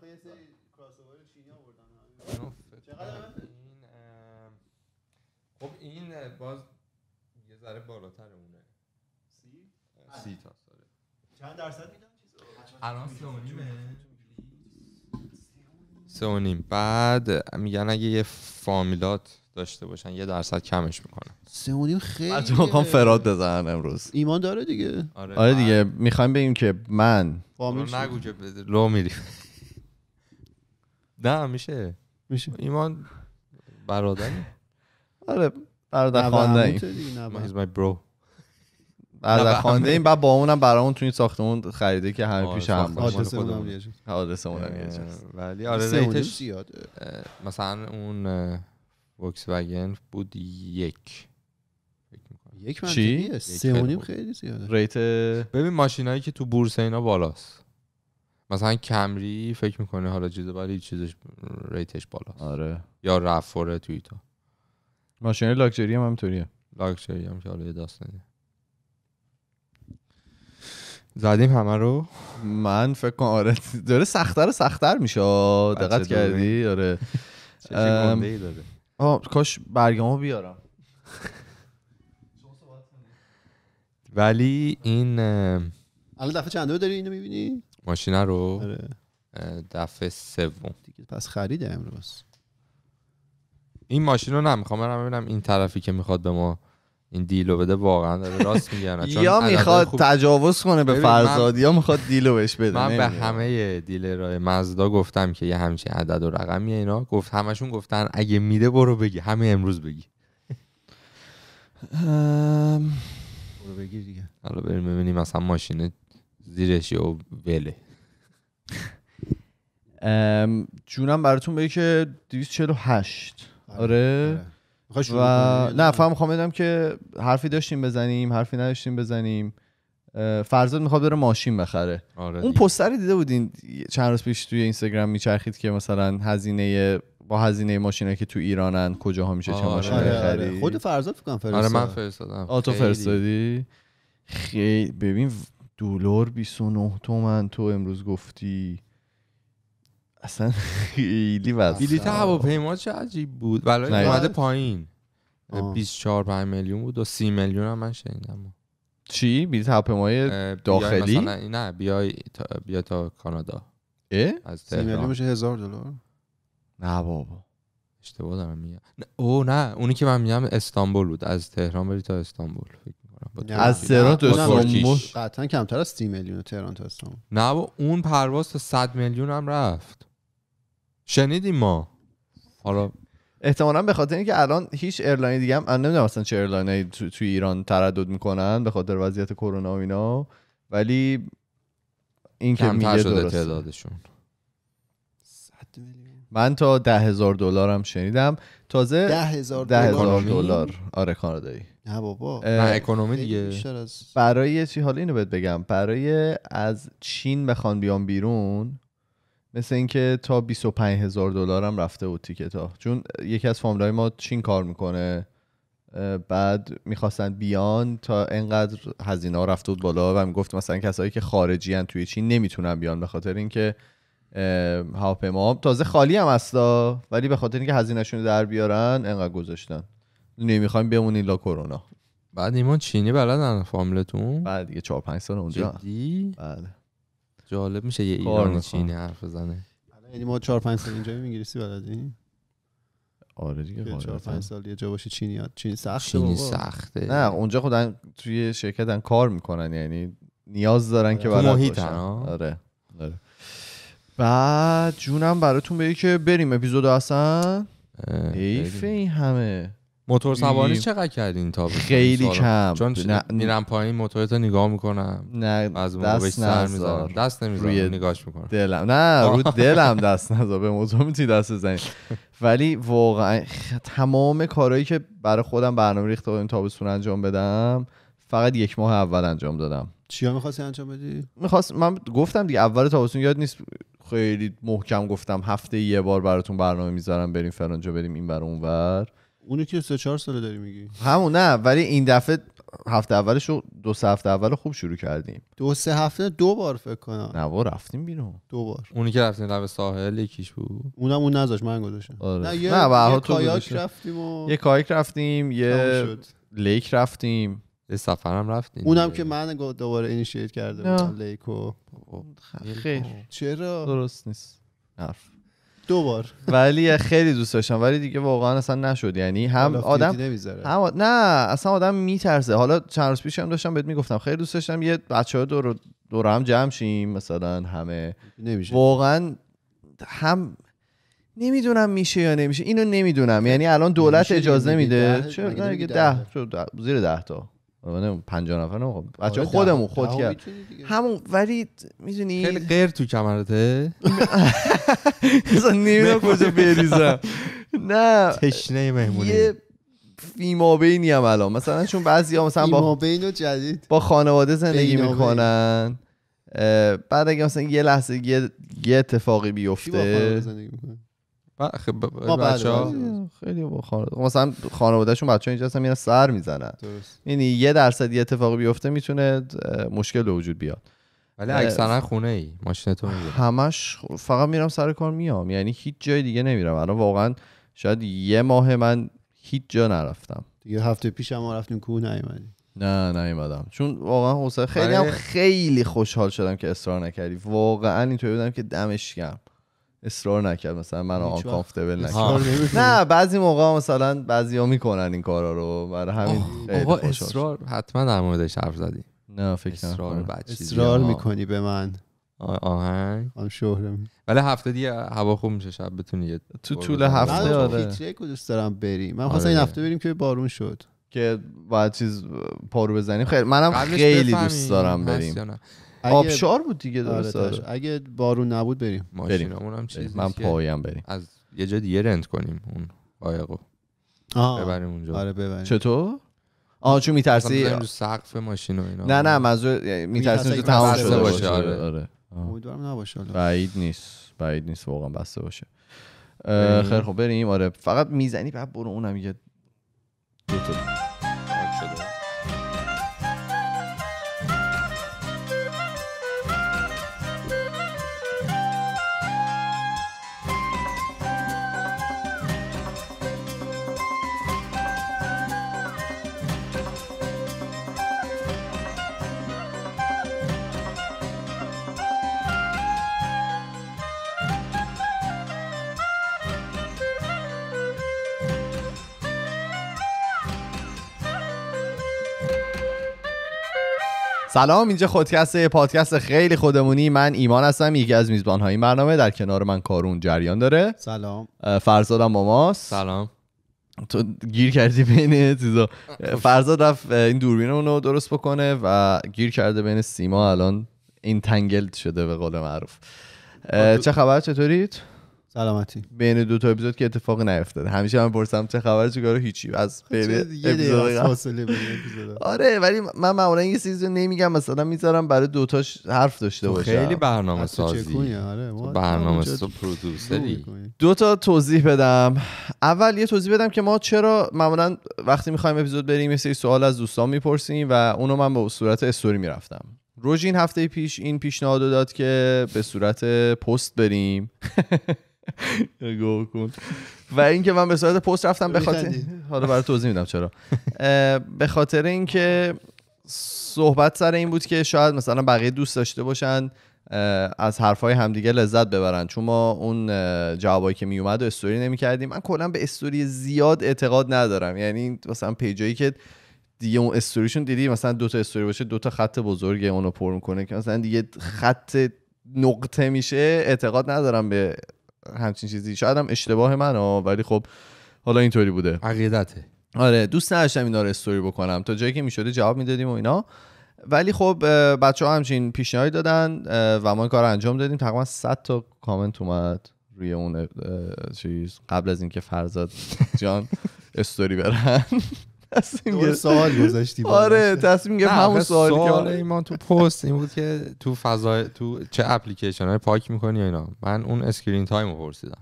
چینی آوردن این خب این باز یه ذره بالاتر اونه سی؟ تا ساله چند درصد میدن چیز الان سه و نیمه سه و نیم بعد میگن اگه یه فامیلات داشته باشن یه درصد کمش میکنن سه و نیم خیلی بچه میخوام فراد بزنن امروز ایمان داره دیگه آره, آره دیگه آره. میخوایم بگیم که من نگو که لو میریم نه میشه میشه ایمان برادر آره برادر خانده ایم he's my bro برادر خانده ایم بعد با اونم برای اون تو این ساختمون خریده که همه پیش هم باشه حادثه اونم یه حادثه اونم یه ولی آره ریتش مثلا اون وکس وگن بود یک یک چی؟ سه و خیلی زیاده ریت ببین ماشین هایی که تو بورس اینا بالاست مثلا کمری فکر میکنه حالا چیز ولی چیزش ریتش بالاست آره یا رفوره تویتا ماشین لاکچری هم همینطوریه لاکچری هم که حالا یه داستانیه زدیم همه رو من فکر کنم آره داره سختتر و سختتر میشه دقت کردی آره آه کاش برگامو بیارم ولی این الان دفعه چنده داری اینو میبینی ماشین رو آره. دفعه سوم دیگه پس خریده امروز این ماشین رو میخوام برم ببینم این طرفی که میخواد به ما این دیلو بده واقعا داره راست میگن یا میخواد تجاوز کنه به فرزاد یا میخواد دیلو بهش بده من به همه دیلرهای مزدا گفتم که یه همچین عدد و رقمی اینا گفت همشون گفتن اگه میده برو بگی همه امروز بگی برو بگی دیگه حالا بریم ببینیم مثلا ماشینه زیرش و وله جونم براتون بگی که 248 آره, آره. آره. و نه فهم میخوام بدم که حرفی داشتیم بزنیم حرفی نداشتیم بزنیم فرزاد میخواد بره ماشین بخره آره اون پستر دیده بودین چند روز پیش توی اینستاگرام میچرخید که مثلا هزینه با هزینه ماشینه که تو ایرانن کجاها میشه چه آره. ماشین بخری خود فرزاد فکر کنم آره من فرستادم آتو فرستادی خیلی ببین دلار 29 تومن تو امروز گفتی اصلا خیلی واسه بیلیت هواپیما چه عجیب بود ولی اومده پایین 24 5 میلیون بود و 30 میلیون هم من شنیدم چی بیلیت هواپیمای داخلی بیای نه بیای تا بیا تا کانادا اه؟ از 30 میلیون میشه 1000 دلار نه بابا اشتباه دارم میگم او نه اونی که من میگم استانبول بود از تهران بری تا استانبول یعنی از تهران تا استانبول قطعا کمتر از 30 میلیون تهران تا استانبول نه با اون پرواز تا 100 میلیون هم رفت شنیدیم ما حالا احتمالا به خاطر اینکه الان هیچ ایرلاین دیگه هم نمیدونم اصلا چه ایرلاینی تو توی ایران تردد میکنن به خاطر وضعیت کرونا و اینا ولی این که میگه شده تعدادشون من تا ده هزار دلار هم شنیدم تازه ده هزار دلار آره کانادایی نه بابا نه اکونومی دیگه از... برای چی حالا اینو بهت بگم برای از چین بخوان بیان بیرون مثل اینکه تا 25 هزار دلار هم رفته بود تیکت ها چون یکی از فامیلای ما چین کار میکنه بعد میخواستن بیان تا انقدر هزینه ها رفته بود بالا و میگفت مثلا کسایی که خارجی هن توی چین نمیتونن بیان به خاطر اینکه ما تازه خالی هم هستا ولی به خاطر اینکه هزینهشون در بیارن انقدر گذاشتن نمیخوایم بمونین لا کرونا بعد ایمان چینی بلدن فاملتون بعد بله دیگه 4 5 سال اونجا جدی بله جالب میشه یه ایرانی چینی حرف بزنه یعنی ما 4 5 سال اینجا انگلیسی بلدیم آره دیگه 4 5 سال یه جا باشه چینی چینی سخته چینی سخته نه اونجا خودن توی شرکتن کار میکنن یعنی نیاز دارن آره. که بلد باشن آره آره بعد جونم براتون بگی که بریم اپیزود اصلا حیف این همه موتور سواری چقدر کردین تابستون خیلی کم چون میرم پایین موتورتو نگاه میکنم نه از دست نمیذارم دست نمیزنم روی نگاهش میکنم دلم نه رو دلم دست نذار به موتور میتونی دست بزنی ولی واقعا تمام کارهایی که برای خودم برنامه ریخت و این تابستون انجام بدم فقط یک ماه اول انجام دادم چیا میخواستی انجام بدی؟ میخواست من گفتم دیگه اول تابستون یاد نیست خیلی محکم گفتم هفته یه بار براتون برنامه میذارم بریم فرانجا بریم این بر اونور اونی که سه چهار ساله داری میگی همون نه ولی این دفعه هفته اولش رو دو سه هفته اول خوب شروع کردیم دو سه هفته دو بار فکر کنم نه رفتیم بیرون دو بار اونی که رفتیم لب ساحل یکیش بود اونم اون نذاش من گذاشتم آره. نه یه, نه یه کایاک رفتیم و... یه کایاک رفتیم یه لیک رفتیم یه سفر هم رفتیم اونم که من دوباره اینیشیت کردم لیکو خیر چرا درست نیست حرف دو بار ولی خیلی دوست داشتم ولی دیگه واقعا اصلا نشد یعنی هم آدم هم نه اصلا آدم میترسه حالا چند روز پیش هم داشتم بهت میگفتم خیلی دوست داشتم یه بچه‌ها دور دور هم جمع شیم مثلا همه نمیشه واقعا هم نمیدونم میشه یا نمیشه اینو نمیدونم یعنی الان دولت اجازه میده ده, ده. ده. زیر ده تا پنجاه نفر نه خب آره، بچه خودمون خود کرد همون ولی میدونی خیلی غیر تو کمرته اصلا نمیدونم کجا بریزم نه تشنه مهمونی یه بینی هم الان مثلا چون بعضی ها مثلا با جدید با خانواده زندگی میکنن بعد اگه مثلا یه لحظه یه, یه اتفاقی بیفته بله، خب، ما بچه ها خیلی بخار مثلا خانوادهشون بچه ها اینجا هستن سر میزنن یعنی یه درصد یه اتفاقی بیفته میتونه مشکل وجود بیاد ولی اکثرا خونه ای ماشین تو همش فقط میرم سر کار میام یعنی هیچ جای دیگه نمیرم الان واقعا شاید یه ماه من هیچ جا نرفتم دیگه هفته پیش هم رفتیم کوه نیومدیم نه نیومدم چون واقعا حوصله خیلی هم خیلی خوشحال شدم که اصرار نکردی واقعا اینطوری بودم که دمش گرم اصرار نکرد مثلا من آن کامفتبل نکرد نه بعضی موقع مثلا ها میکنن این کارا رو برای همین آقا اصرار حتما در موردش حرف زدی نه فکر اصرار اصرار میکنی به من آهنگ آم شهرم ولی هفته دیگه هوا خوب میشه شب بتونی یه تو طول هفته آره خیلی دوست دارم بریم من خواستم آره، این آره. هفته بریم که بارون شد که باید چیز پارو بزنیم خیلی منم خیلی دوست دارم بریم آبشار بود دیگه درست آره, آره. اگه بارون نبود بریم ماشینمون هم چیزی من پایم بریم از یه جا دیگه رنت کنیم اون قایقو ببریم اونجا آره ببریم چطور آه چون میترسی سقف ماشین و اینا نه نه منظور یعنی میترسی اونجا تمام شده باشه آره آره امیدوارم نباشه بعید نیست بعید نیست واقعا بسته باشه خیر خب بریم آره فقط میزنی بعد برو اونم یه دو سلام اینجا خودکسته پادکست خیلی خودمونی من ایمان هستم یکی از میزبان های برنامه در کنار من کارون جریان داره سلام فرزادم با ماست سلام تو گیر کردی بین چیزا خب. فرزاد رفت این دوربین رو درست بکنه و گیر کرده بین سیما الان این تنگل شده به قول معروف چه خبر چطورید سلامتی بین دو تا اپیزود که اتفاق نیفتاد. همیشه من پرسم چه خبر چیکار هیچی از بین اپیزود آره ولی من معمولا یه سیزن نمیگم مثلا میذارم برای دو تاش حرف داشته باشم خیلی برنامه سازی آره. برنامه و پرودوسری دو تا توضیح بدم اول یه توضیح بدم که ما چرا معمولا وقتی میخوایم اپیزود بریم یه سوال از دوستان میپرسیم و اونو من به صورت استوری میرفتم روژین هفته پیش این پیشنهاد داد که به صورت پست بریم گوکون و اینکه من به صورت پست رفتم به خاطر حالا برای توضیح میدم چرا به خاطر اینکه صحبت سر این بود که شاید مثلا بقیه دوست داشته باشن از حرفهای همدیگه لذت ببرن چون ما اون جوابایی که میومد و استوری نمیکردیم من کلا به استوری زیاد اعتقاد ندارم یعنی مثلا پیجایی که دیگه اون استوریشون دیدی مثلا دو تا استوری باشه دو تا خط بزرگ اونو پر میکنه که مثلا دیگه خط نقطه میشه اعتقاد ندارم به همچین چیزی شاید هم اشتباه من ها ولی خب حالا اینطوری بوده عقیدته آره دوست نداشتم اینا رو استوری بکنم تا جایی که میشده جواب میدادیم و اینا ولی خب بچه ها همچین پیشنهادی دادن و ما این کار انجام دادیم تقریبا 100 تا کامنت اومد روی اون چیز قبل از اینکه فرزاد جان استوری برن تصمیم گرفت سوال گذاشتی آره تصمیم گرفت همون سوالی که آره ایمان تو پست این بود که تو فضا تو چه اپلیکیشن های پاک میکنی یا اینا من اون اسکرین تایم رو پرسیدم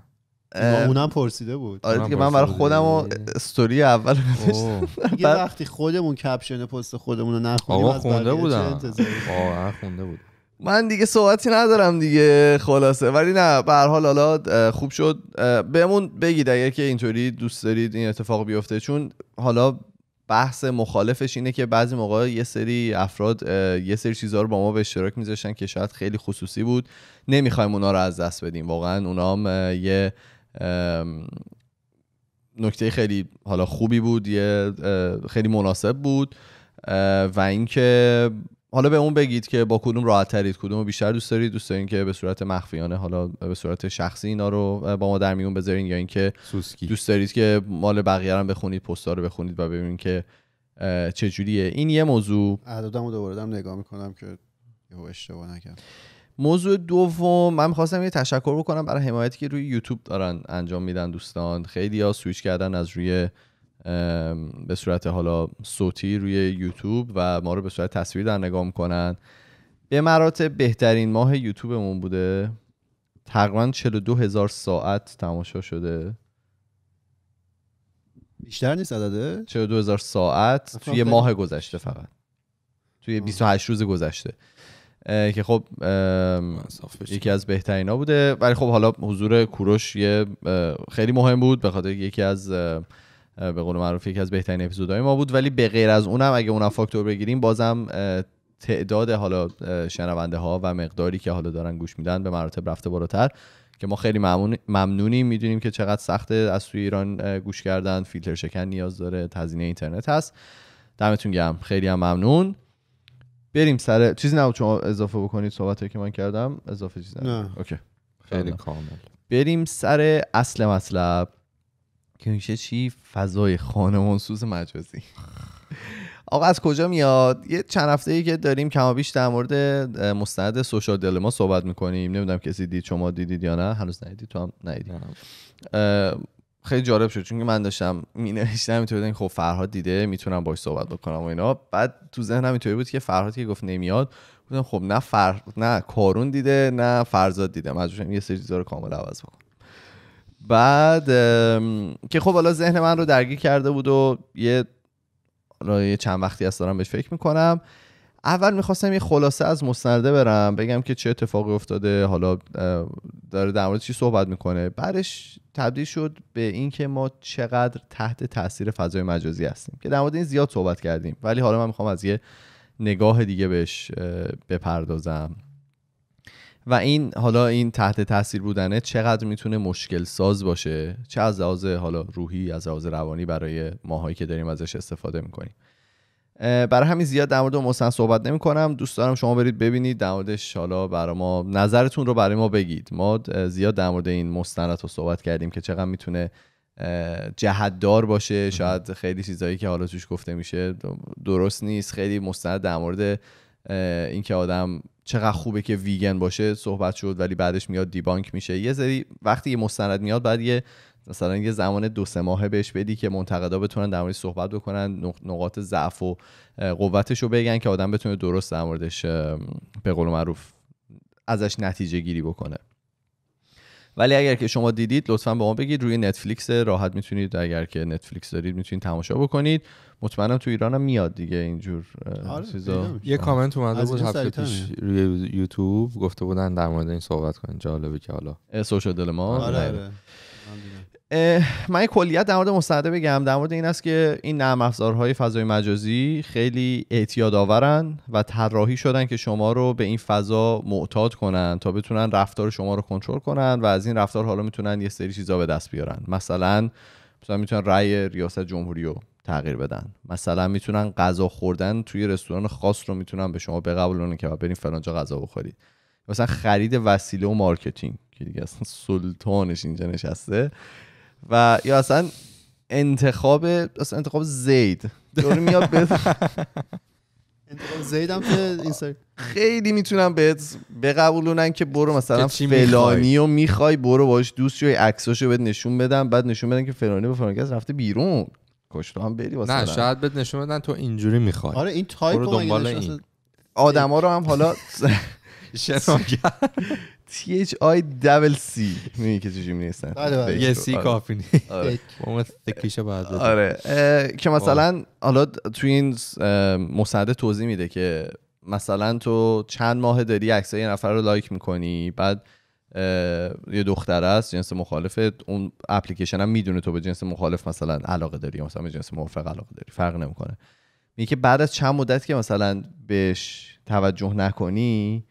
اونم پرسیده بود آره دیگه من برای خودم و استوری اول یه وقتی خودمون کپشن پست خودمون رو نخونیم آقا خونده بودم آقا خونده بود من دیگه صحبتی ندارم دیگه خلاصه ولی نه به هر حال حالا خوب شد بهمون بگید اگر که اینطوری دوست دارید این اتفاق بیفته چون حالا بحث مخالفش اینه که بعضی موقع یه سری افراد یه سری چیزها رو با ما به اشتراک میذاشتن که شاید خیلی خصوصی بود نمیخوایم اونا رو از دست بدیم واقعا اونا هم یه نکته خیلی حالا خوبی بود یه خیلی مناسب بود و اینکه حالا به اون بگید که با کدوم راحت ترید کدوم بیشتر دوست دارید دوست دارید که به صورت مخفیانه حالا به صورت شخصی اینا رو با ما در میون بذارین یا اینکه دوست دارید که مال بقیه هم بخونید پستا رو بخونید و ببینید که جوریه این یه موضوع اعدادم رو دوباره دارم نگاه میکنم که اشتباه نکنم موضوع دوم من میخواستم یه تشکر بکنم برای حمایتی که روی یوتیوب دارن انجام میدن دوستان خیلی ها سویچ کردن از روی به صورت حالا صوتی روی یوتیوب و ما رو به صورت تصویر در نگاه میکنن به مراتب بهترین ماه یوتیوبمون بوده تقریبا 42 هزار ساعت تماشا شده بیشتر نیست عدده 42 هزار ساعت توی ماه گذشته فقط توی 28 روز گذشته که خب یکی از بهترین ها بوده ولی خب حالا حضور کوروش یه خیلی مهم بود به خاطر یکی از به قول معروف یکی از بهترین اپیزودهای ما بود ولی به غیر از اونم اگه اونم فاکتور بگیریم بازم تعداد حالا شنونده ها و مقداری که حالا دارن گوش میدن به مراتب رفته بالاتر که ما خیلی ممنونیم میدونیم که چقدر سخته از توی ایران گوش کردن فیلتر شکن نیاز داره هزینه اینترنت هست دمتون گرم خیلی هم ممنون بریم سر چیزی نبود شما اضافه بکنید صحبتی که من کردم اضافه چیزی نه اوکی خیلی خب. کامل بریم سر اصل مطلب که میشه چی فضای سوز مجازی آقا از کجا میاد یه چند هفته ای که داریم کما بیش در مورد مستند سوشال ما صحبت میکنیم نمیدونم کسی دید شما دیدید یا نه هنوز ندیدید تو هم ندیدی خیلی جالب شد چون من داشتم می نوشتم اینطوری این خب فرهاد دیده میتونم باش صحبت بکنم و اینا بعد تو ذهنم اینطوری بود که فرهاد که گفت نمیاد گفتم خب نه فر... نه کارون دیده نه فرزاد دیده مجبورم یه سری چیزا رو کامل عوض بکنم بعد که خب حالا ذهن من رو درگیر کرده بود و یه یه چند وقتی از دارم بهش فکر میکنم اول میخواستم یه خلاصه از مستنده برم بگم که چه اتفاقی افتاده حالا داره در مورد چی صحبت میکنه بعدش تبدیل شد به اینکه ما چقدر تحت تاثیر فضای مجازی هستیم که در مورد این زیاد صحبت کردیم ولی حالا من میخوام از یه نگاه دیگه بهش بپردازم و این حالا این تحت تاثیر بودنه چقدر میتونه مشکل ساز باشه چه از لحاظ حالا روحی از لحاظ روانی برای ماهایی که داریم ازش استفاده میکنیم برای همین زیاد در مورد صحبت نمی کنم دوست دارم شما برید ببینید در موردش حالا برای ما نظرتون رو برای ما بگید ما زیاد در مورد این مستند رو صحبت کردیم که چقدر میتونه جهتدار باشه شاید خیلی چیزایی که حالا توش گفته میشه درست نیست خیلی مستند در مورد اینکه آدم چقدر خوبه که ویگن باشه صحبت شد ولی بعدش میاد دیبانک میشه یه سری وقتی یه مستند میاد بعد یه مثلا یه زمان دو سه ماهه بهش بدی که منتقدا بتونن در موردش صحبت بکنن نقاط ضعف و قوتش رو بگن که آدم بتونه درست در موردش به قول معروف ازش نتیجه گیری بکنه ولی اگر که شما دیدید لطفا به ما بگید روی نتفلیکس راحت میتونید اگر که نتفلیکس دارید میتونید تماشا بکنید مطمئنم تو ایران هم میاد دیگه اینجور آره، چیزا یه کامنت اومده بود هفته پیش روی یوتیوب گفته بودن در مورد این صحبت کنید جالبه که حالا سوشال دل ما آره، آره. بله. من کلیت در مورد مستند بگم در مورد این است که این نرم افزارهای فضای مجازی خیلی اعتیاد آورن و طراحی شدن که شما رو به این فضا معتاد کنن تا بتونن رفتار شما رو کنترل کنن و از این رفتار حالا میتونن یه سری چیزا به دست بیارن مثلا مثلا میتونن رأی ریاست جمهوری رو تغییر بدن مثلا میتونن غذا خوردن توی رستوران خاص رو میتونن به شما بقبولونن که برین فلانجا غذا بخورید مثلا خرید وسیله و مارکتینگ که دیگه اصلا سلطانش اینجا نشسته و یا اصلا انتخاب اصلا انتخاب زید دوری میاد به انتخاب زید هم خیلی میتونم بهت بقبولونن که برو مثلا فلانی میخوای برو باش دوست شوی عکساشو بهت نشون بدم بعد نشون بدن که فلانی به فلانی رفته بیرون کشتو هم بری واسه نه شاید بهت نشون بدن تو اینجوری میخوای آره این تایپ دنبال این آدما رو هم حالا تی اچ آی دبل سی که آره، آره. یه سی آره. کافی نیست آره که خب. مثلا حالا توی این مصده توضیح میده که مثلا تو چند ماه داری عکسای یه نفر رو لایک میکنی بعد یه دختر است جنس مخالفت اون اپلیکیشن هم میدونه تو به جنس مخالف مثلا علاقه داری مثلا به جنس موافق علاقه داری فرق نمیکنه میگه که بعد از چند مدت که مثلا بهش توجه نکنی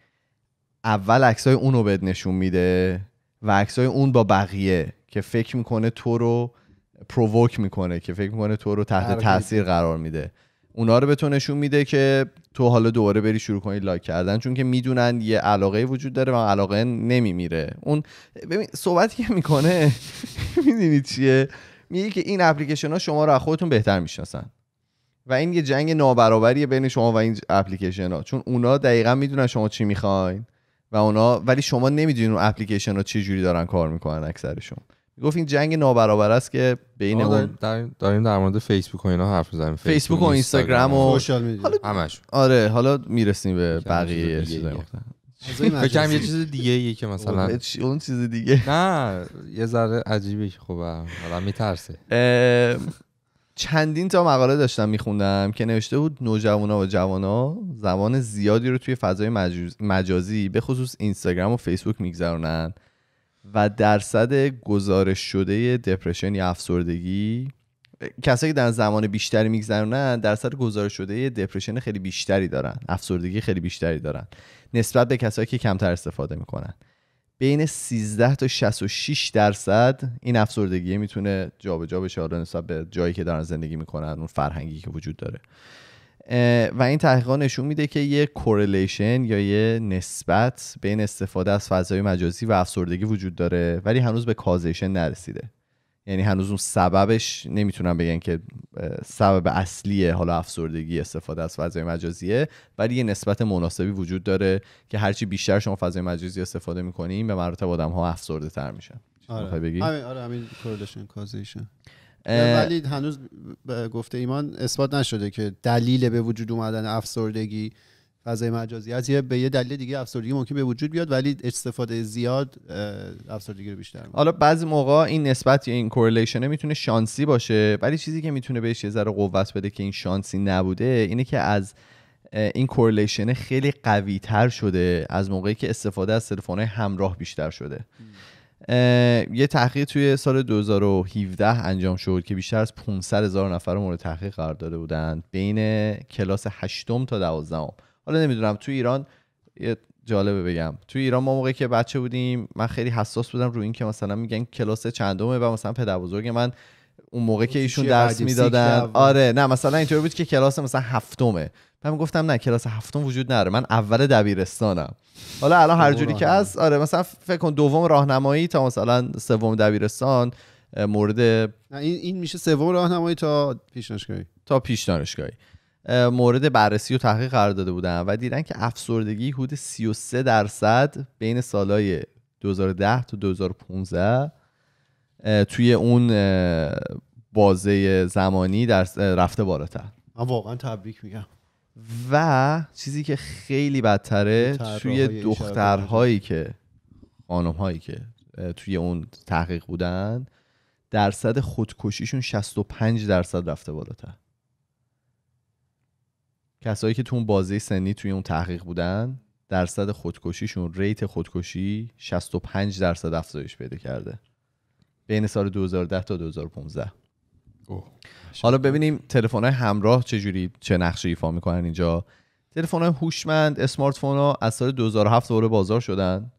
اول عکسای اون رو بهت نشون میده و عکسای اون با بقیه که فکر میکنه تو رو پرووک میکنه که فکر میکنه تو رو تحت تاثیر قرار میده اونا رو به تو نشون میده که تو حالا دوباره بری شروع کنی لایک کردن چون که میدونن یه علاقه وجود داره و علاقه نمیمیره اون ببین صحبتی که میکنه میدونی چیه میگه که این اپلیکیشن ها شما رو از خودتون بهتر میشناسن و این یه جنگ نابرابری بین شما و این اپلیکیشن ها چون اونا دقیقا میدونن شما چی میخواین و اونا ولی شما نمیدونین اون اپلیکیشن ها چه جوری دارن کار میکنن اکثرشون گفت این جنگ نابرابر است که بین اون داریم, در مورد فیسبوک و اینا حرف میزنیم فیسبوک و اینستاگرام و حالا... همش آره حالا میرسیم به بقیه فکرم یه چیز دیگه ای که مثلا اون چیز دیگه نه یه ذره عجیبه خب حالا میترسه چندین تا مقاله داشتم میخوندم که نوشته بود نوجوانا و جوانا زمان زیادی رو توی فضای مجازی به خصوص اینستاگرام و فیسبوک میگذرونن و درصد گزارش شده دپرشن یا افسردگی کسایی که در زمان بیشتری میگذرونن درصد گزارش شده دپرشن خیلی بیشتری دارن افسردگی خیلی بیشتری دارن نسبت به کسایی که کمتر استفاده میکنن بین 13 تا 66 درصد این افسردگی میتونه جابجا بشه حالا نسبت به جایی که دارن زندگی میکنن اون فرهنگی که وجود داره و این تحقیقا نشون میده که یه کورلیشن یا یه نسبت بین استفاده از فضای مجازی و افسردگی وجود داره ولی هنوز به کازیشن نرسیده یعنی هنوز اون سببش نمیتونم بگن که سبب اصلی حالا افسردگی استفاده از فضای مجازیه ولی یه نسبت مناسبی وجود داره که هرچی بیشتر شما فضای مجازی استفاده میکنین به مراتب آدم ها افسرده تر میشن آره بگی؟ آره آره همین ولی هنوز گفته ایمان اثبات نشده که دلیل به وجود اومدن افسردگی فضای مجازی از یه به یه دلیل دیگه افسردگی ممکن به وجود بیاد ولی استفاده زیاد افسردگی رو بیشتر حالا بعضی موقع این نسبت یا این کورلیشن میتونه شانسی باشه ولی چیزی که میتونه بهش یه ذره قوت بده که این شانسی نبوده اینه که از این کورلیشن خیلی قوی تر شده از موقعی که استفاده از تلفن همراه بیشتر شده یه تحقیق توی سال 2017 انجام شد که بیشتر از 500 هزار نفر مورد تحقیق قرار داده بودند بین کلاس هشتم تا دوازدهم حالا نمیدونم تو ایران یه جالبه بگم تو ایران ما موقعی که بچه بودیم من خیلی حساس بودم روی اینکه مثلا میگن کلاس چندمه و مثلا پدر بزرگ من اون موقع که ایشون درس میدادن آره نه مثلا اینطور بود که کلاس مثلا هفتمه من گفتم نه کلاس هفتم وجود نداره من اول دبیرستانم حالا الان هر جوری که هست آره مثلا فکر کن دوم راهنمایی تا مثلا سوم دبیرستان مورد این, این میشه سوم راهنمایی تا پیش دانشگاهی تا پیش دانشگاهی مورد بررسی و تحقیق قرار داده بودن و دیدن که افسردگی حدود 33 درصد بین سالهای 2010 تا 2015 توی اون بازه زمانی در رفته بالاتر من واقعا تبریک میگم و چیزی که خیلی بدتره توی دخترهایی که خانمهایی که توی اون تحقیق بودن درصد خودکشیشون 65 درصد رفته بالاتر کسایی که تو اون بازه سنی توی اون تحقیق بودن درصد خودکشیشون ریت خودکشی 65 درصد افزایش پیدا کرده بین سال 2010 تا 2015 اوه. حالا ببینیم تلفن های همراه چجوری چه نقشی ایفا میکنن اینجا تلفن های هوشمند اسمارت فون ها از سال 2007 وارد بازار شدن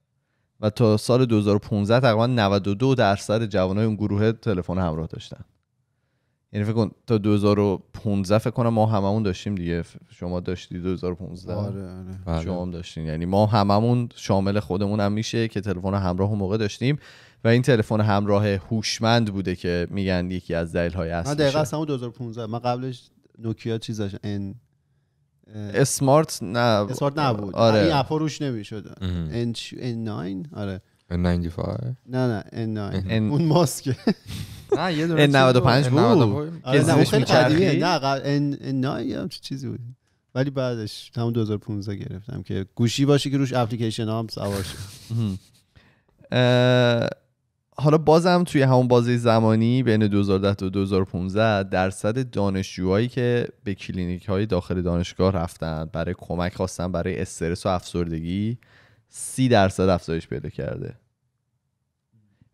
و تا سال 2015 تقریبا 92 درصد جوانای اون گروه تلفن همراه داشتن یعنی فکر کن تا 2015 فکر کنم ما هممون داشتیم دیگه شما داشتی 2015 آره آره. بله. بله. شما هم داشتین یعنی ما هممون شامل خودمون هم میشه که تلفن همراه موقع داشتیم و این تلفن همراه هوشمند بوده که میگن یکی از دلایل های اصلی من دقیقا اصلا 2015 من قبلش نوکیا چیز داشت ان اسمارت نه اسمارت نبود آره. این اپا روش نمیشد ان 9 آره N 95 نه نه N9 اون ماسک نه یه N95 بود که زیرش میچرخی نه N9 هم چیزی بود ولی بعدش همون 2015 گرفتم که گوشی باشه که روش اپلیکیشن هم سوار شد حالا بازم توی همون بازی زمانی بین 2010 تا 2015 درصد دانشجوهایی که به کلینیک های داخل دانشگاه رفتن برای کمک خواستن برای استرس و افسردگی سی درصد افزایش پیدا کرده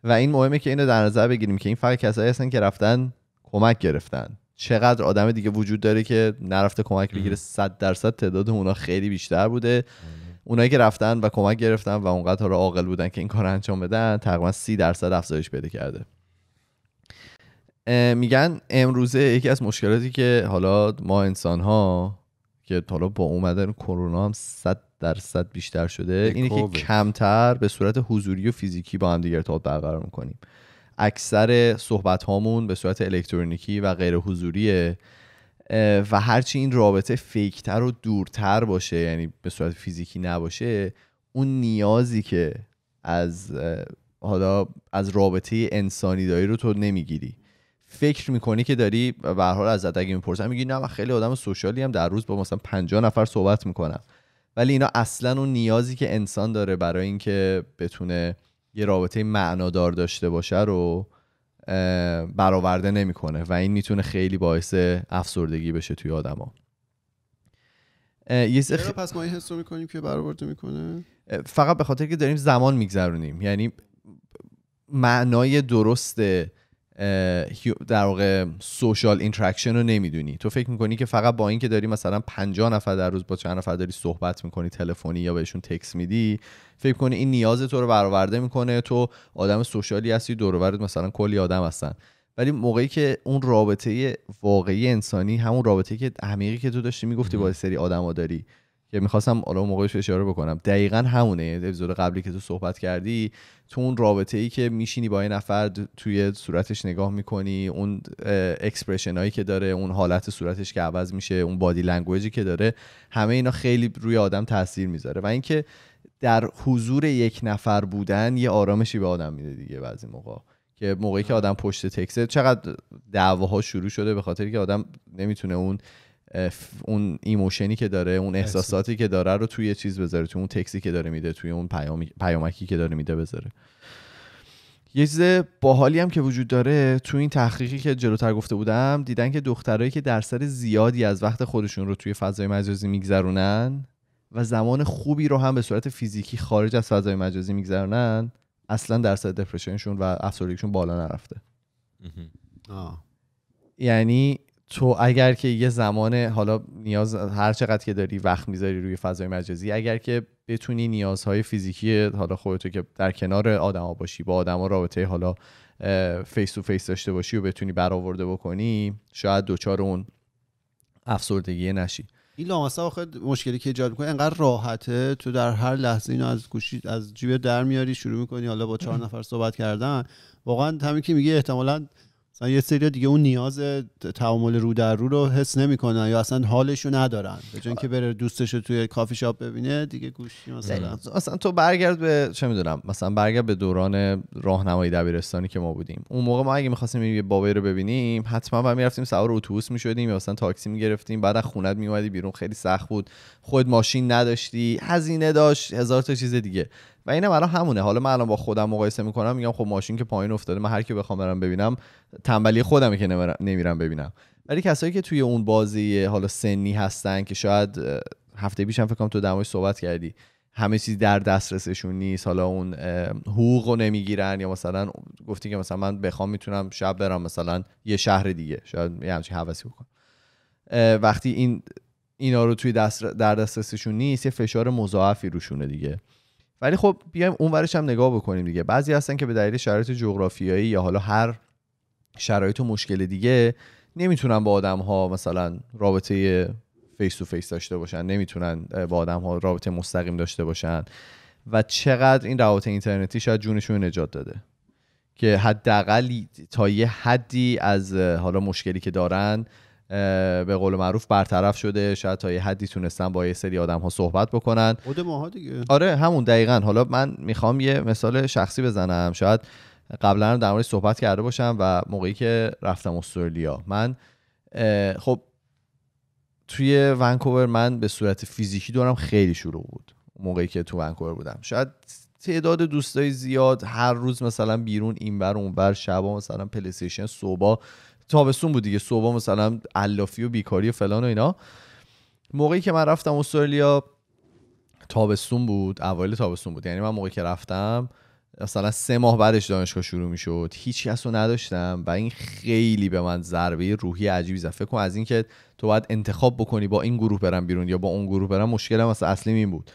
و این مهمه که اینو در نظر بگیریم که این فقط کسایی هستن که رفتن کمک گرفتن چقدر آدم دیگه وجود داره که نرفته کمک بگیره صد درصد تعداد اونا خیلی بیشتر بوده آره. اونایی که رفتن و کمک گرفتن و اونقدر رو عاقل بودن که این کار انجام بدن تقریبا سی درصد افزایش پیدا کرده میگن امروزه یکی از مشکلاتی که حالا ما انسان ها که حالا با اومدن کرونا هم صد درصد بیشتر شده اینه که کمتر به صورت حضوری و فیزیکی با هم دیگه ارتباط برقرار میکنیم اکثر صحبت هامون به صورت الکترونیکی و غیر حضوریه و هرچی این رابطه فیکتر و دورتر باشه یعنی به صورت فیزیکی نباشه اون نیازی که از حالا از رابطه انسانی داری رو تو نمیگیری فکر میکنی که داری به هر حال از اگه میپرسم میگی نه من خیلی آدم سوشالی هم در روز با مثلا 50 نفر صحبت میکنم ولی اینا اصلا اون نیازی که انسان داره برای اینکه بتونه یه رابطه معنادار داشته باشه رو برآورده نمیکنه و این میتونه خیلی باعث افسردگی بشه توی آدما یه پس ما این حس رو میکنیم که برآورده میکنه فقط به خاطر که داریم زمان میگذرونیم یعنی معنای درست در واقع سوشال اینتراکشن رو نمیدونی تو فکر میکنی که فقط با اینکه داری مثلا 50 نفر در روز با چند نفر داری صحبت میکنی تلفنی یا بهشون تکس میدی فکر کنی این نیاز تو رو برآورده میکنه تو آدم سوشالی هستی دور مثلا کلی آدم هستن ولی موقعی که اون رابطه واقعی انسانی همون رابطه که عمیقی که تو داشتی میگفتی با سری آدما داری که میخواستم حالا موقعش اشاره بکنم دقیقا همونه اپیزود قبلی که تو صحبت کردی تو اون رابطه ای که میشینی با یه نفر توی صورتش نگاه میکنی اون اکسپرشن هایی که داره اون حالت صورتش که عوض میشه اون بادی لنگویجی که داره همه اینا خیلی روی آدم تاثیر میذاره و اینکه در حضور یک نفر بودن یه آرامشی به آدم میده دیگه بعضی موقع که موقعی که آدم پشت تکسه چقدر دعواها شروع شده به خاطر که آدم نمیتونه اون اون ایموشنی که داره اون احساساتی که داره رو توی چیز بذاره توی اون تکسی که داره میده توی اون پیامکی که داره میده بذاره یه چیز باحالی هم که وجود داره تو این تحقیقی که جلوتر گفته بودم دیدن که دخترایی که درصد زیادی از وقت خودشون رو توی فضای مجازی میگذرونن و زمان خوبی رو هم به صورت فیزیکی خارج از فضای مجازی میگذرونن اصلا درصد دپرشنشون و افسردگیشون بالا نرفته یعنی تو اگر که یه زمان حالا نیاز هر چقدر که داری وقت میذاری روی فضای مجازی اگر که بتونی نیازهای فیزیکی حالا خودتو که در کنار آدما باشی با آدما رابطه حالا فیس تو فیس داشته باشی و بتونی برآورده بکنی شاید دوچار اون افسردگی نشی این لامصب آخه مشکلی که ایجاد میکنه انقدر راحته تو در هر لحظه اینو از گوشی از جیب در میاری شروع میکنی حالا با چهار نفر صحبت کردن واقعا همین که میگه احتمالا یه سری دیگه اون نیاز تعامل رو در رو رو حس نمیکنن یا اصلا حالشو ندارن به جون که بره دوستش توی کافی شاپ ببینه دیگه گوشی مثلا اصلا تو برگرد به چه میدونم مثلا برگرد به دوران راهنمایی دبیرستانی که ما بودیم اون موقع ما اگه میخواستیم یه بابایی رو ببینیم حتما بعد میرفتیم سوار اتوبوس میشدیم یا مثلا تاکسی میگرفتیم بعد از خونت میومدی بیرون خیلی سخت بود خود ماشین نداشتی هزینه داشت هزار تا چیز دیگه و اینم الان همونه حالا من الان با خودم مقایسه میکنم میگم خب ماشین که پایین افتاده من هر کی بخوام برم ببینم تنبلی خودمه که نمیرم ببینم ولی کسایی که توی اون بازی حالا سنی هستن که شاید هفته پیشم فکر کنم تو دمای صحبت کردی همه چیز در دسترسشون نیست حالا اون حقوق رو نمیگیرن یا مثلا گفتی که مثلا من بخوام میتونم شب برم مثلا یه شهر دیگه شاید یه همچین حوثی بکنم وقتی این اینا رو توی دست در دسترسشون نیست یه فشار مضاعفی روشونه دیگه ولی خب بیایم اونورش هم نگاه بکنیم دیگه بعضی هستن که به دلیل شرایط جغرافیایی یا حالا هر شرایط و مشکل دیگه نمیتونن با آدم ها مثلا رابطه فیس تو فیس داشته باشن نمیتونن با آدم ها رابطه مستقیم داشته باشن و چقدر این روابط اینترنتی شاید جونشون نجات داده که حداقل تا یه حدی از حالا مشکلی که دارن به قول معروف برطرف شده شاید تا یه حدی تونستن با یه سری آدم ها صحبت بکنن خود ماها دیگه آره همون دقیقا حالا من میخوام یه مثال شخصی بزنم شاید قبلا در مورد صحبت کرده باشم و موقعی که رفتم استرالیا من خب توی ونکوور من به صورت فیزیکی دارم خیلی شروع بود موقعی که تو ونکوور بودم شاید تعداد دوستای زیاد هر روز مثلا بیرون اینور اونور شبا مثلا پلی استیشن تابستون بود دیگه صبح مثلا الافی و بیکاری و فلان و اینا موقعی که من رفتم استرالیا تابستون بود اوایل تابستون بود یعنی من موقعی که رفتم مثلا سه ماه بعدش دانشگاه شروع می شد هیچ کس رو نداشتم و این خیلی به من ضربه روحی عجیبی زد فکر کن از اینکه تو باید انتخاب بکنی با این گروه برم بیرون یا با اون گروه برم هم مثلا اصلی این بود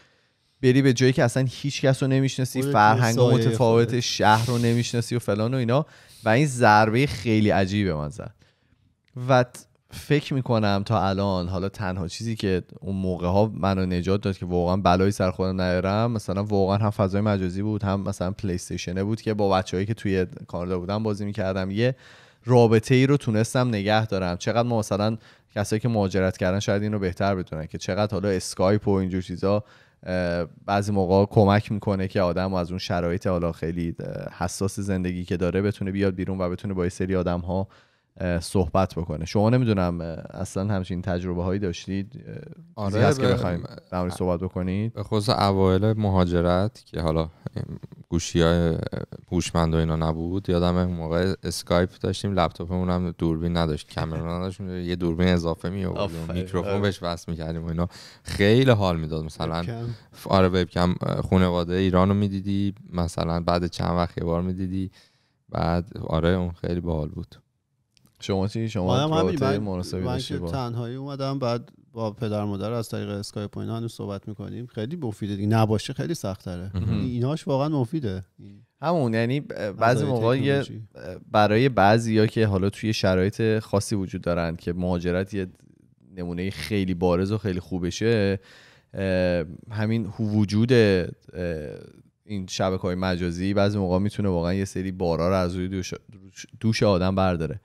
بری به جایی که اصلا هیچ کس رو نمیشناسی فرهنگ متفاوت شهر رو نمیشناسی و فلان و اینا و این ضربه خیلی عجیبه من زد و فکر میکنم تا الان حالا تنها چیزی که اون موقع ها منو نجات داد که واقعا بلایی سر خودم نیارم مثلا واقعا هم فضای مجازی بود هم مثلا پلی بود که با بچههایی که توی کانادا بودم بازی میکردم یه رابطه ای رو تونستم نگه دارم چقدر ما مثلا کسایی که مهاجرت کردن شاید این رو بهتر بتونن که چقدر حالا اسکایپ و اینجور چیزا بعضی موقع کمک میکنه که آدم از اون شرایط حالا خیلی حساس زندگی که داره بتونه بیاد بیرون و بتونه با یه سری آدم ها صحبت بکنه شما نمیدونم اصلا همچین تجربه هایی داشتید آره که بخوایم در صحبت بکنید به خصوص اوایل مهاجرت که حالا گوشی های هوشمند و اینا نبود یادم موقع اسکایپ داشتیم لپتاپمون هم دوربین نداشت کامرا نداشت یه دوربین اضافه می آوردیم آره. میکروفون بهش وصل میکردیم و اینا خیلی حال میداد مثلا آره وبکم خانواده ایرانو میدیدی مثلا بعد چند وقت یه بار میدیدی بعد آره اون خیلی باحال بود شما چی شما رابطه مناسبی من که تنهایی اومدم بعد با پدر مادر از طریق اسکایپ و اینا صحبت میکنیم خیلی مفیده دیگه نباشه خیلی سخت یعنی ایناش واقعا مفیده همون یعنی بعضی موقع برای بعضیا که حالا توی شرایط خاصی وجود دارن که مهاجرت یه نمونه خیلی بارز و خیلی خوبشه همین وجود این شبکه های مجازی بعضی موقع میتونه واقعا یه سری بارا رو از روی دوش آدم برداره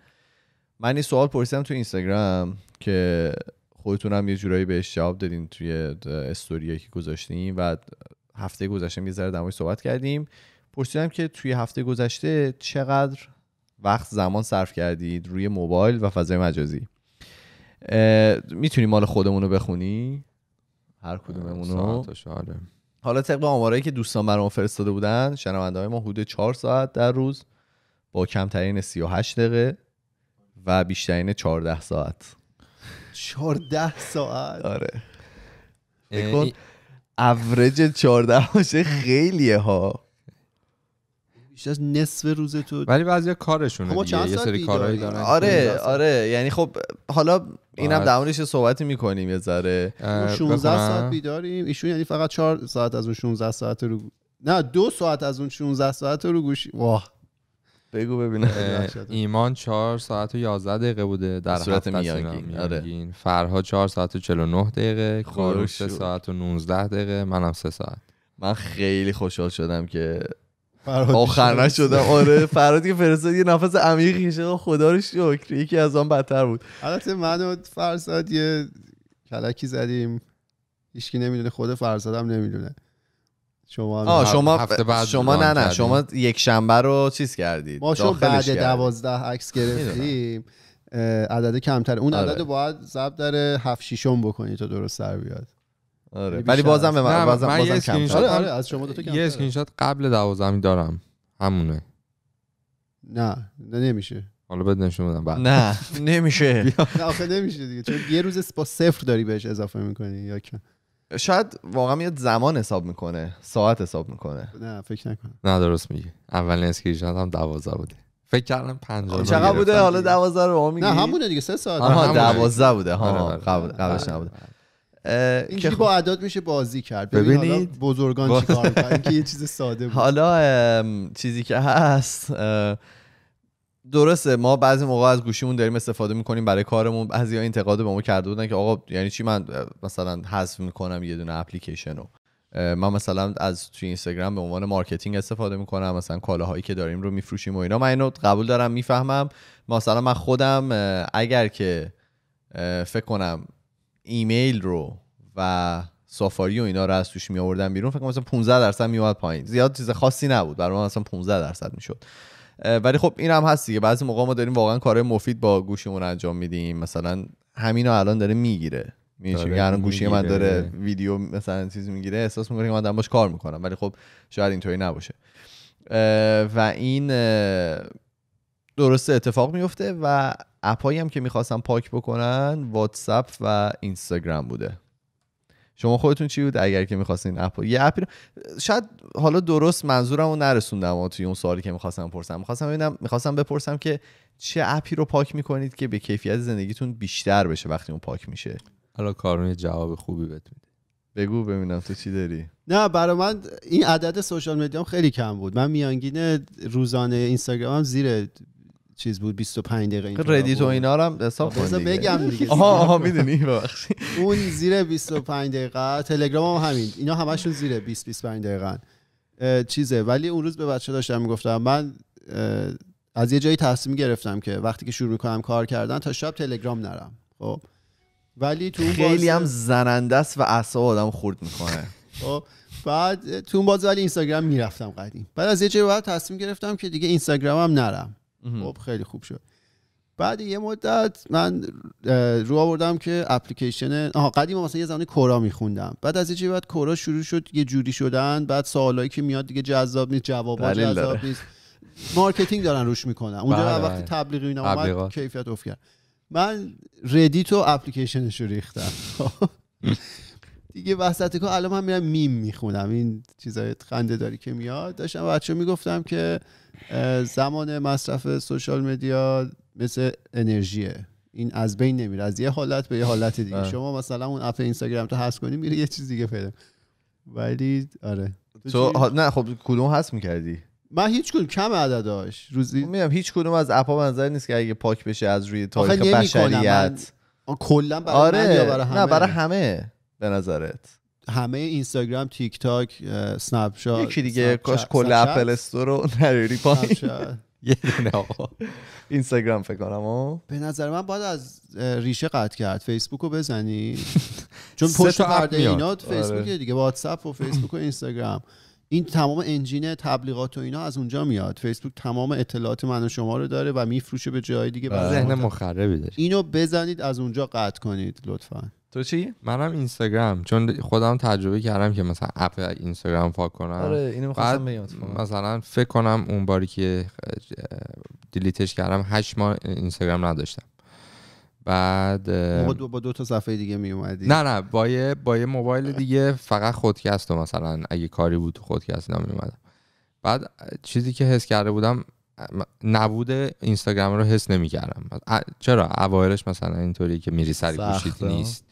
من یه سوال پرسیدم تو اینستاگرام که خودتونم یه جورایی بهش جواب دادین توی استوری که گذاشتیم و هفته گذشته یه ذره دمای صحبت کردیم پرسیدم که توی هفته گذشته چقدر وقت زمان صرف کردید روی موبایل و فضای مجازی میتونی مال خودمون رو بخونی هر کدوممون رو حالا طبق آمارایی که دوستان برام فرستاده بودن شنونده های ما حدود 4 ساعت در روز با کمترین 38 دقیقه و بیشترین 14 ساعت 14 ساعت آره بکن اورج 14 باشه خیلیه ها بیشتر از نصف روز تو ولی بعضی کارشونه دیگه یه سری کارهایی دارن آره آره یعنی خب حالا اینم در موردش صحبتی میکنیم یه ذره 16 ساعت بیداریم ایشون یعنی فقط 4 ساعت از اون 16 ساعت رو نه دو ساعت از اون 16 ساعت رو گوشی واه بگو ببینم ایمان 4 ساعت و 11 دقیقه بوده در صورت میانگین آره. فرها 4 ساعت و 49 دقیقه کاروش 3 ساعت و 19 دقیقه منم 3 ساعت من خیلی خوشحال شدم که آخر نشدم آره فراد که فرستاد یه نفس عمیق کشید خدا رو شکر یکی از آن بدتر بود البته من و فرزاد یه کلکی زدیم هیچکی نمیدونه خود فرزادم نمیدونه شما آه شما هفته بعد شما نه نه شما یک شنبه رو چیز کردید ما شما بعد دوازده عکس گرفتیم عدد کمتر اون آره. عدد باید ضرب در هفت شیشم بکنی تا درست سر بیاد آره یعنی ولی بازم به من بازم, من بازم کمتر آره, آره از شما دو تا کمتر یه اسکرین شات قبل دوازدهمی دارم همونه نه نه نمیشه حالا بد نشون بدم بعد نه نمیشه نه آخه نمیشه دیگه چون یه روز با صفر داری بهش اضافه میکنی یا که شاید واقعا میاد زمان حساب میکنه ساعت حساب میکنه نه فکر نکنم نه درست میگی اولین اسکریشن هم 12 بوده فکر کردم 50 چقدر بوده حالا 12 رو میگی نه همونه دیگه سه ساعت آها 12 بوده ها آره، آره، قبلش آره، نبوده اینکه خب- با اعداد میشه بازی کرد ببینید بزرگان چیکار میکنن که یه چیز ساده بود حالا چیزی که هست درسته ما بعضی موقع از گوشیمون داریم استفاده میکنیم برای کارمون بعضی ها انتقاد به ما کرده بودن که آقا یعنی چی من مثلا حذف میکنم یه دونه اپلیکیشن رو من مثلا از توی اینستاگرام به عنوان مارکتینگ استفاده میکنم مثلا کالاهایی که داریم رو میفروشیم و اینا من اینو قبول دارم میفهمم مثلا من خودم اگر که فکر کنم ایمیل رو و سافاری و اینا رو از توش می آوردم بیرون فکر کنم مثلا 15 درصد می پایین زیاد چیز خاصی نبود برای من مثلا 15 درصد میشد ولی خب این هم هست دیگه بعضی موقع ما داریم واقعا کارهای مفید با گوشیمون انجام میدیم مثلا همینو الان داره میگیره میشه الان گوشی من داره ویدیو مثلا چیز میگیره احساس میکنه که من دارم باش کار میکنم ولی خب شاید اینطوری نباشه و این درسته اتفاق میفته و اپایی هم که میخواستم پاک بکنن واتساپ و اینستاگرام بوده شما خودتون چی بود اگر که میخواستین اپ یه اپی رو شاید حالا درست منظورم رو نرسوندم توی اون سوالی که میخواستم پرسم میخواستم ببینم میخواستم بپرسم که چه اپی رو پاک میکنید که به کیفیت زندگیتون بیشتر بشه وقتی اون پاک میشه حالا کارون جواب خوبی بهت میده بگو ببینم تو چی داری نه برای من این عدد سوشال مدیام خیلی کم بود من میانگین روزانه اینستاگرامم زیر چیز بود 25 دقیقه این ردی تو اینا هم حساب بگم دیگه آها آها میدونی ببخشید اون زیر 25 دقیقه تلگرام هم همین اینا همشون زیر 20 25 دقیقه چیزه ولی اون روز به بچه داشتم میگفتم من از یه جایی تصمیم گرفتم که وقتی که شروع میکنم کار کردن تا شب تلگرام نرم خب ولی تو خیلی هم زننده است و اعصاب آدم خورد میکنه خب بعد تو اون باز ولی اینستاگرام میرفتم قدیم بعد از یه جایی بعد تصمیم گرفتم که دیگه اینستاگرامم نرم خب خیلی خوب شد بعد یه مدت من رو آوردم که اپلیکیشن آها قدیم مثلا یه زمانی کورا میخوندم بعد از یه بعد کورا شروع شد یه جوری شدن بعد سوالایی که میاد دیگه جذاب نیست جواب جذاب نیست مارکتینگ دارن روش میکنن اونجا بله، بله. وقتی تبلیغی اینا اومد کیفیت افت کرد من ردیت و اپلیکیشنش رو ریختم دیگه وسط کار الان من میرم میم میخونم این چیزای خنده داری که میاد داشتم بچه میگفتم که زمان مصرف سوشال مدیا مثل انرژیه این از بین نمیره از یه حالت به یه حالت دیگه شما مثلا اون اپ اینستاگرام تو هست کنی میره یه چیز دیگه پیدا ولی آره تو نه خب کدوم هست میکردی من هیچ کدوم کم عدداش روزی خب میگم هیچ کدوم از اپا منظر نیست که اگه پاک بشه از روی تاریخ بشریت کلا برای آره. نه برای همه به نظرت همه اینستاگرام تیک تاک سناپ یکی دیگه کاش کل اپل استور رو نریری پایین یه دونه اینستاگرام فکر کنم به نظر من باید از ریشه قطع کرد فیسبوک رو بزنی چون پشت پرده اینا آره. فیسبوک دیگه واتساپ و فیسبوک و اینستاگرام این تمام انجین تبلیغات و اینا از اونجا میاد فیسبوک تمام اطلاعات من و شما رو داره و میفروشه به جای دیگه بله. ذهن مخربی اینو بزنید از اونجا قطع کنید لطفا تو چی منم اینستاگرام چون خودم تجربه کردم که مثلا اپ اینستاگرام فاک کنم آره اینو می‌خواستم مثلا فکر کنم اون باری که دیلیتش کردم هشت ماه اینستاگرام نداشتم بعد دو با دو تا صفحه دیگه می نه نه با یه, با موبایل دیگه فقط خودکست و مثلا اگه کاری بود تو خودکست نمی اومدم بعد چیزی که حس کرده بودم نبود اینستاگرام رو حس نمی کردم چرا اوایلش مثلا اینطوری که میری سری گوشیت نیست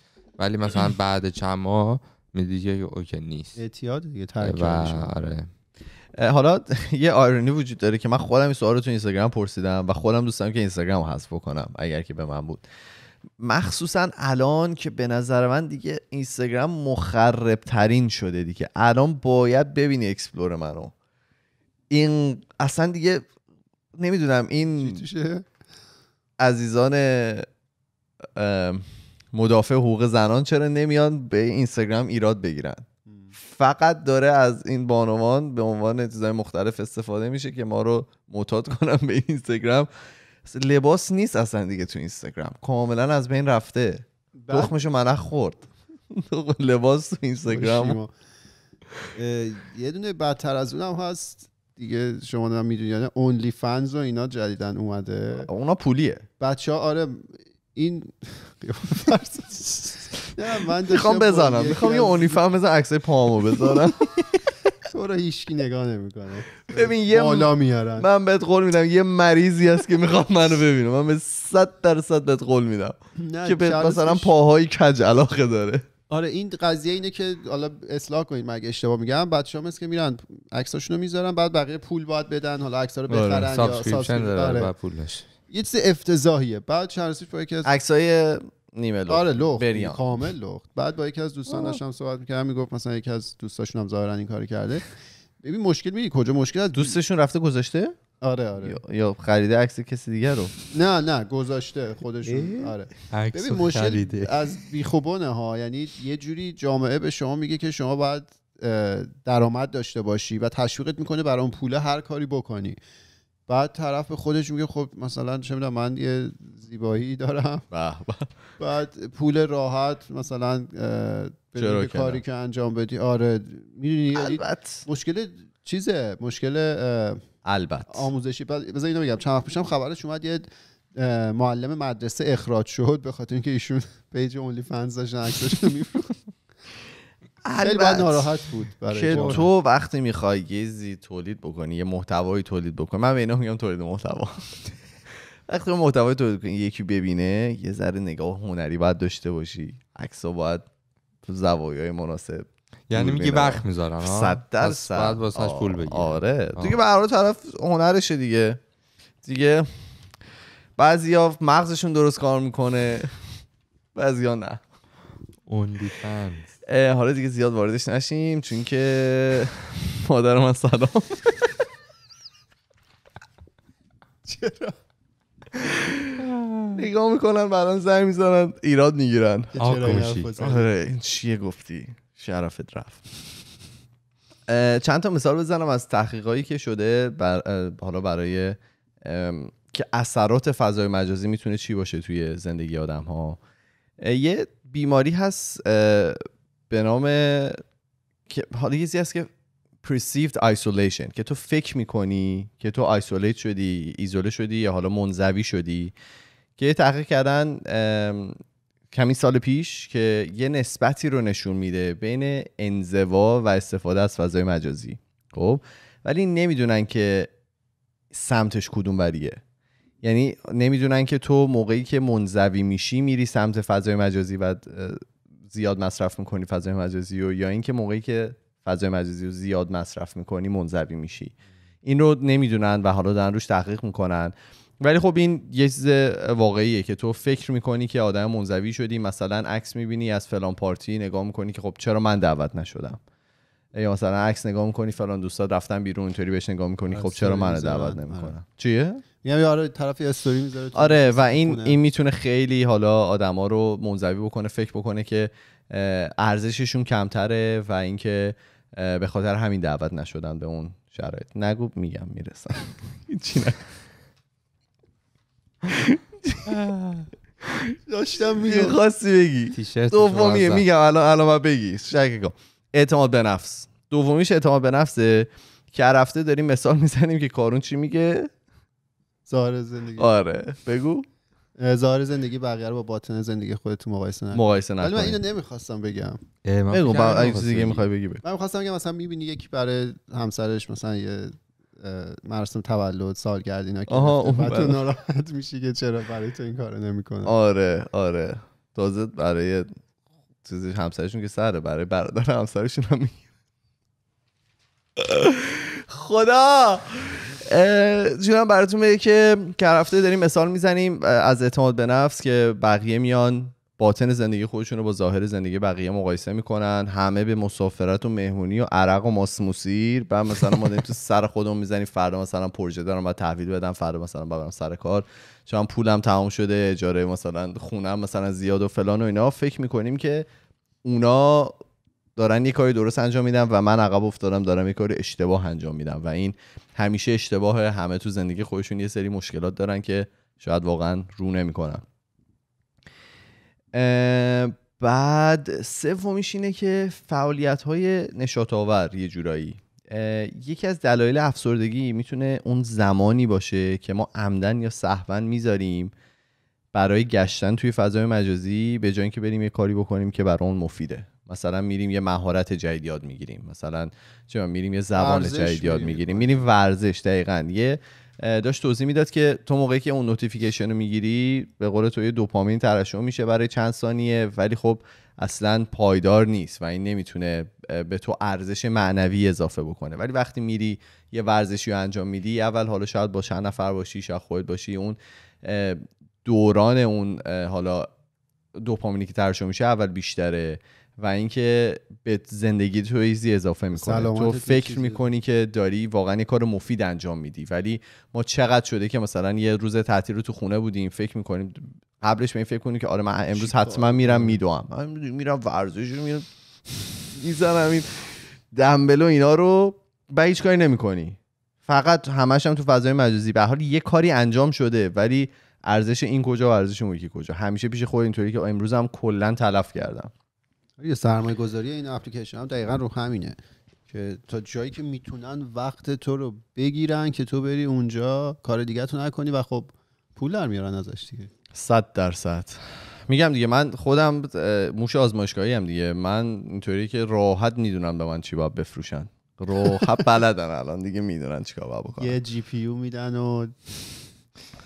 ولی مثلا بعد چند ماه میدیدی که اوکی نیست اعتیاد دیگه آره. حالا یه آیرونی وجود داره که من خودم این سوال رو تو اینستاگرام پرسیدم و خودم دوستم که اینستاگرام حذف کنم اگر که به من بود مخصوصا الان که به نظر من دیگه اینستاگرام مخرب ترین شده دیگه الان باید ببینی اکسپلور منو این اصلا دیگه نمیدونم این عزیزان مدافع حقوق زنان چرا نمیان به اینستاگرام ایراد بگیرن فقط داره از این بانوان به عنوان چیزهای مختلف استفاده میشه که ما رو معتاد کنن به اینستاگرام لباس نیست اصلا دیگه تو اینستاگرام کاملا از بین رفته دخمشو ملخ خورد لباس تو اینستاگرام یه دونه بدتر از اونم هست دیگه شما دارم اونلی فنز یعنی و اینا جدیدن اومده اونا پولیه بچه ها آره این من میخوام بزنم میخوام یه اونیفرم بزن عکسای پامو بذارم تو رو هیچکی نگاه نمیکنه ببین یه بالا میارن من بهت قول میدم یه مریضی هست که میخوام منو ببینه من به 100 درصد بهت قول میدم که مثلا پاهای کج علاقه داره آره این قضیه اینه که حالا اصلاح کنید مگه اشتباه میگم بعد مثل که میرن عکساشونو میذارن بعد بقیه پول باید بدن حالا عکس‌ها رو آره، بخرن یا سابسکرپشن آره. پول یه چیز افتضاحیه بعد چند با یکی از عکسای نیمه لخت آره لخت کامل لخت بعد با یکی از دوستان هم صحبت میکردم میگفت مثلا یکی از دوستاشون هم ظاهرا این کارو کرده ببین مشکل میگی کجا مشکل از دوستشون رفته گذاشته آره آره یا خریده عکس کسی دیگه رو نه نه گذاشته خودشون آره ببین مشکل از بیخوبونه ها یعنی یه جوری جامعه به شما میگه که شما باید درآمد داشته باشی و تشویقت میکنه برای اون پوله هر کاری بکنی بعد طرف به خودش میگه خب مثلا چه میدونم من یه زیبایی دارم بعد پول راحت مثلا به کاری که انجام بدی آره میدونی یعنی مشکل چیزه مشکل البته آموزشی بذار اینو بگم چند وقت پیشم خبرش اومد یه معلم مدرسه اخراج شد به خاطر اینکه ایشون پیج اونلی فنز داشتن عکسش رو البته ناراحت بود که تو وقتی میخوای یه تولید بکنی یه محتوایی تولید بکنی من به اینا میگم تولید محتوا وقتی محتوای تولید کنی یکی ببینه یه ذره نگاه هنری باید داشته باشی عکس‌ها باید تو زوایای مناسب یعنی میگی وقت میذارم صد درصد بعد واسش پول بگیر آره دیگه به طرف هنرشه دیگه دیگه بعضیا مغزشون درست کار میکنه بعضیا نه اون فنز حالا دیگه زیاد واردش نشیم چون که مادر من سلام چرا نگاه میکنن بعدا زنگ میزنن ایراد میگیرن آره چیه گفتی شرفت رفت چند تا مثال بزنم از تحقیقایی که شده حالا برای که اثرات فضای مجازی میتونه چی باشه توی زندگی آدم ها یه بیماری هست به نام حالا یه هست که perceived isolation که تو فکر میکنی که تو isolate شدی ایزوله شدی یا حالا منزوی شدی که تحقیق کردن کمی سال پیش که یه نسبتی رو نشون میده بین انزوا و استفاده از فضای مجازی خب ولی نمیدونن که سمتش کدوم بریه یعنی نمیدونن که تو موقعی که منزوی میشی میری سمت فضای مجازی و زیاد مصرف میکنی فضای مجازی رو یا اینکه موقعی که فضای مجازی رو زیاد مصرف میکنی منظوی میشی این رو نمیدونن و حالا دارن روش تحقیق میکنن ولی خب این یه چیز واقعیه که تو فکر میکنی که آدم منظوی شدی مثلا عکس میبینی از فلان پارتی نگاه میکنی که خب چرا من دعوت نشدم یا مثلا عکس نگاه میکنی فلان دوستات رفتن بیرون اینطوری بهش نگاه میکنی خب چرا منو دعوت نمیکنم آره. چیه میگم آره طرف استوری میذاره آره و این این میتونه خیلی حالا آدما رو منزوی بکنه فکر بکنه که ارزششون کمتره و اینکه به خاطر همین دعوت نشدن به اون شرایط نگو میگم میرسم چی نه داشتم میگم خاصی بگی دومیه میگم الان الان بگی شک کن اعتماد به نفس دومیش اعتماد به نفسه که رفته داریم مثال میزنیم که کارون چی میگه ظاهر زندگی آره بگو ظاهر زندگی بقیه رو با باطن زندگی خودت مقایسه نکن مقایسه نکن ولی من اینو نمیخواستم بگم بگو اگه چیزی دیگه میخوای بگی بگو من میخواستم بگم مثلا میبینی یکی برای همسرش مثلا یه مراسم تولد سالگرد اینا که بعد ناراحت میشی که چرا برای تو این کارو نمیکنه آره آره تازه برای چیزی همسرشون که سره برای برادر همسرشون هم خدا جونم براتون میگه که هر هفته داریم مثال میزنیم از اعتماد به نفس که بقیه میان باطن زندگی خودشون رو با ظاهر زندگی بقیه مقایسه میکنن همه به مسافرت و مهمونی و عرق و ماسموسیر و مثلا ما تو سر خودمون میزنیم فردا مثلا پروژه دارم و تحویل بدم فردا مثلا برم سر کار چون پولم تمام شده اجاره مثلا خونم مثلا زیاد و فلان و اینا فکر میکنیم که اونا دارن یه کاری درست انجام میدن و من عقب افتادم دارم یه کاری اشتباه انجام میدم و این همیشه اشتباه همه تو زندگی خودشون یه سری مشکلات دارن که شاید واقعا رو نمیکنن بعد سومیش اینه که فعالیت های نشاط آور یه جورایی یکی از دلایل افسردگی میتونه اون زمانی باشه که ما عمدن یا صحون میذاریم برای گشتن توی فضای مجازی به جای اینکه بریم یه کاری بکنیم که برای اون مفیده مثلا میریم یه مهارت جدید یاد میگیریم مثلا چه میریم یه زبان جدید یاد میگیریم میریم ورزش دقیقا یه داشت توضیح میداد که تو موقعی که اون نوتیفیکیشن رو میگیری به قول تو یه دوپامین ترشح میشه برای چند ثانیه ولی خب اصلا پایدار نیست و این نمیتونه به تو ارزش معنوی اضافه بکنه ولی وقتی میری یه ورزشی رو انجام میدی اول حالا شاید با چند نفر باشی شاید خودت باشی اون دوران اون حالا دوپامینی که ترشح میشه اول بیشتره و اینکه به زندگی تو ایزی اضافه میکنه تو فکر میکنی که داری واقعا یه کار مفید انجام میدی ولی ما چقدر شده که مثلا یه روز تعطیل رو تو خونه بودیم فکر میکنیم قبلش این فکر کنیم که آره من امروز حتما میرم میدوام میرم ورزش رو میرم میزنم این دمبل و اینا رو و هیچ کاری نمیکنی فقط همش هم تو فضای مجازی به حال یه کاری انجام شده ولی ارزش این کجا و ارزش اون کجا همیشه پیش خود اینطوری که امروز هم کلا تلف کردم آره، یه سرمایه گذاری این اپلیکیشن هم دقیقا رو همینه که تا جایی که میتونن وقت تو رو بگیرن که تو بری اونجا کار دیگه تو نکنی و خب پول در میارن ازش دیگه صد درصد میگم دیگه من خودم موش آزمایشگاهی هم دیگه من اینطوری که راحت میدونم به من چی باید بفروشن راحت بلدن الان دیگه میدونن چیکار باید بکنن یه جی پی میدن و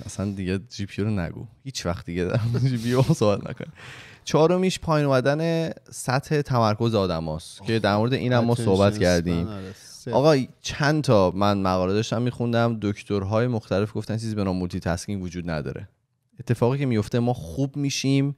اصلا دیگه جی پی رو نگو هیچ وقت دیگه جی پی چهارمیش پایین اومدن سطح تمرکز آدماست که در مورد اینم ما صحبت کردیم آره، آقا چند تا من مقاله داشتم میخوندم دکترهای مختلف گفتن چیزی به نام مولتی تاسکینگ وجود نداره اتفاقی که میفته ما خوب میشیم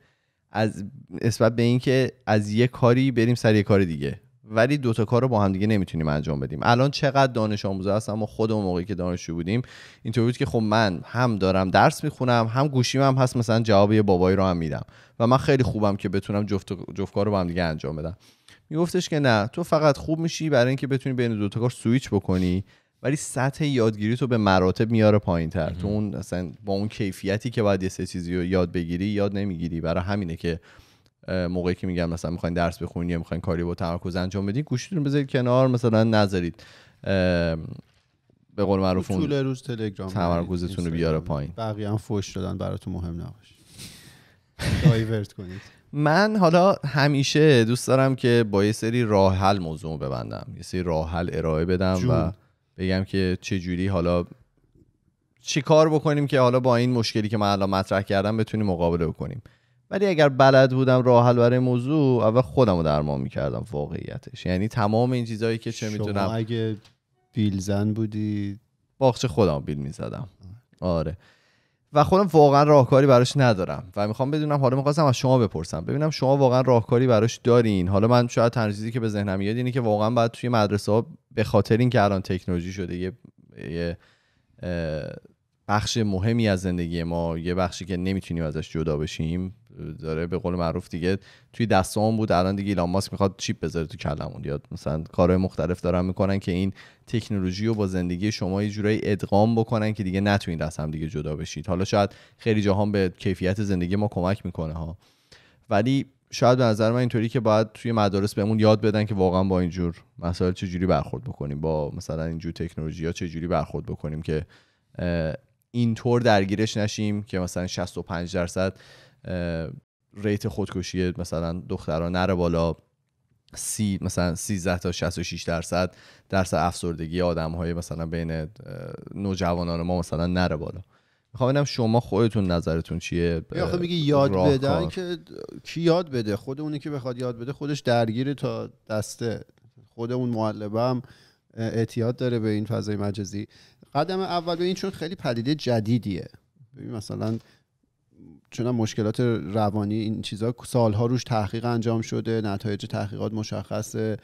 از نسبت به اینکه از یه کاری بریم سر یه کار دیگه ولی دوتا کار رو با هم دیگه نمیتونیم انجام بدیم الان چقدر دانش آموزا هست اما خودمون موقعی که دانشجو بودیم اینطوری بود که خب من هم دارم درس میخونم هم گوشیم هم هست مثلا جواب یه بابایی رو هم میدم و من خیلی خوبم که بتونم جفت جفت کار رو با هم دیگه انجام بدم میگفتش که نه تو فقط خوب میشی برای اینکه بتونی بین دوتا کار سویچ بکنی ولی سطح یادگیری تو به مراتب میاره پایین تر تو اون اصلا با اون کیفیتی که باید یه سه رو یاد بگیری یاد نمیگیری برای همینه که موقعی که میگم مثلا میخواین درس بخونید یا میخواین کاری با تمرکز انجام بدین گوشیتون بذارید کنار مثلا نذارید به قول معروف طول روز تلگرام تمرکزتون رو بیاره پایین بقیه هم فوش دادن براتون مهم نباش دایورت کنید من حالا همیشه دوست دارم که با یه سری راه حل موضوع ببندم یه سری راه حل ارائه بدم و بگم که چه جوری حالا چی کار بکنیم که حالا با این مشکلی که من الان مطرح کردم بتونیم مقابله بکنیم ولی اگر بلد بودم راه حل برای موضوع اول خودم رو درمان میکردم واقعیتش یعنی تمام این چیزهایی که چه میدونم اگه بیلزن بودی باغچه خودم بیل میزدم آره و خودم واقعا راهکاری براش ندارم و میخوام بدونم حالا میخواستم از شما بپرسم ببینم شما واقعا راهکاری براش دارین حالا من شاید تنجیزی که به ذهنم میاد اینه که واقعا باید توی مدرسه ها به خاطر اینکه الان تکنولوژی شده یه, یه بخش مهمی از زندگی ما یه بخشی که نمیتونیم ازش جدا بشیم داره به قول معروف دیگه توی دستم بود الان دیگه ایلان ماسک میخواد چیپ بذاره تو کلمون یاد مثلا کارهای مختلف دارن میکنن که این تکنولوژی رو با زندگی شما یه جورایی ادغام بکنن که دیگه نتونین از هم دیگه جدا بشید حالا شاید خیلی جهان به کیفیت زندگی ما کمک میکنه ها ولی شاید به نظر من اینطوری که باید توی مدارس بهمون یاد بدن که واقعا با اینجور مسائل چجوری برخورد بکنیم با مثلا اینجور تکنولوژی ها چجوری برخورد بکنیم که اینطور درگیرش نشیم که مثلا 65 درصد ریت خودکشی مثلا دختران نره بالا سی مثلا 13 تا 66 درصد درصد افسردگی آدم های مثلا بین نوجوانان ما مثلا نره بالا میخوام ببینم شما خودتون نظرتون چیه خب میگی یاد بدن که کی یاد بده خود اونی که بخواد یاد بده خودش درگیره تا دسته خود اون معلبه هم اعتیاد داره به این فضای مجازی قدم اول به این چون خیلی پدیده جدیدیه ببین مثلا چون مشکلات روانی این چیزا سالها روش تحقیق انجام شده نتایج تحقیقات مشخصه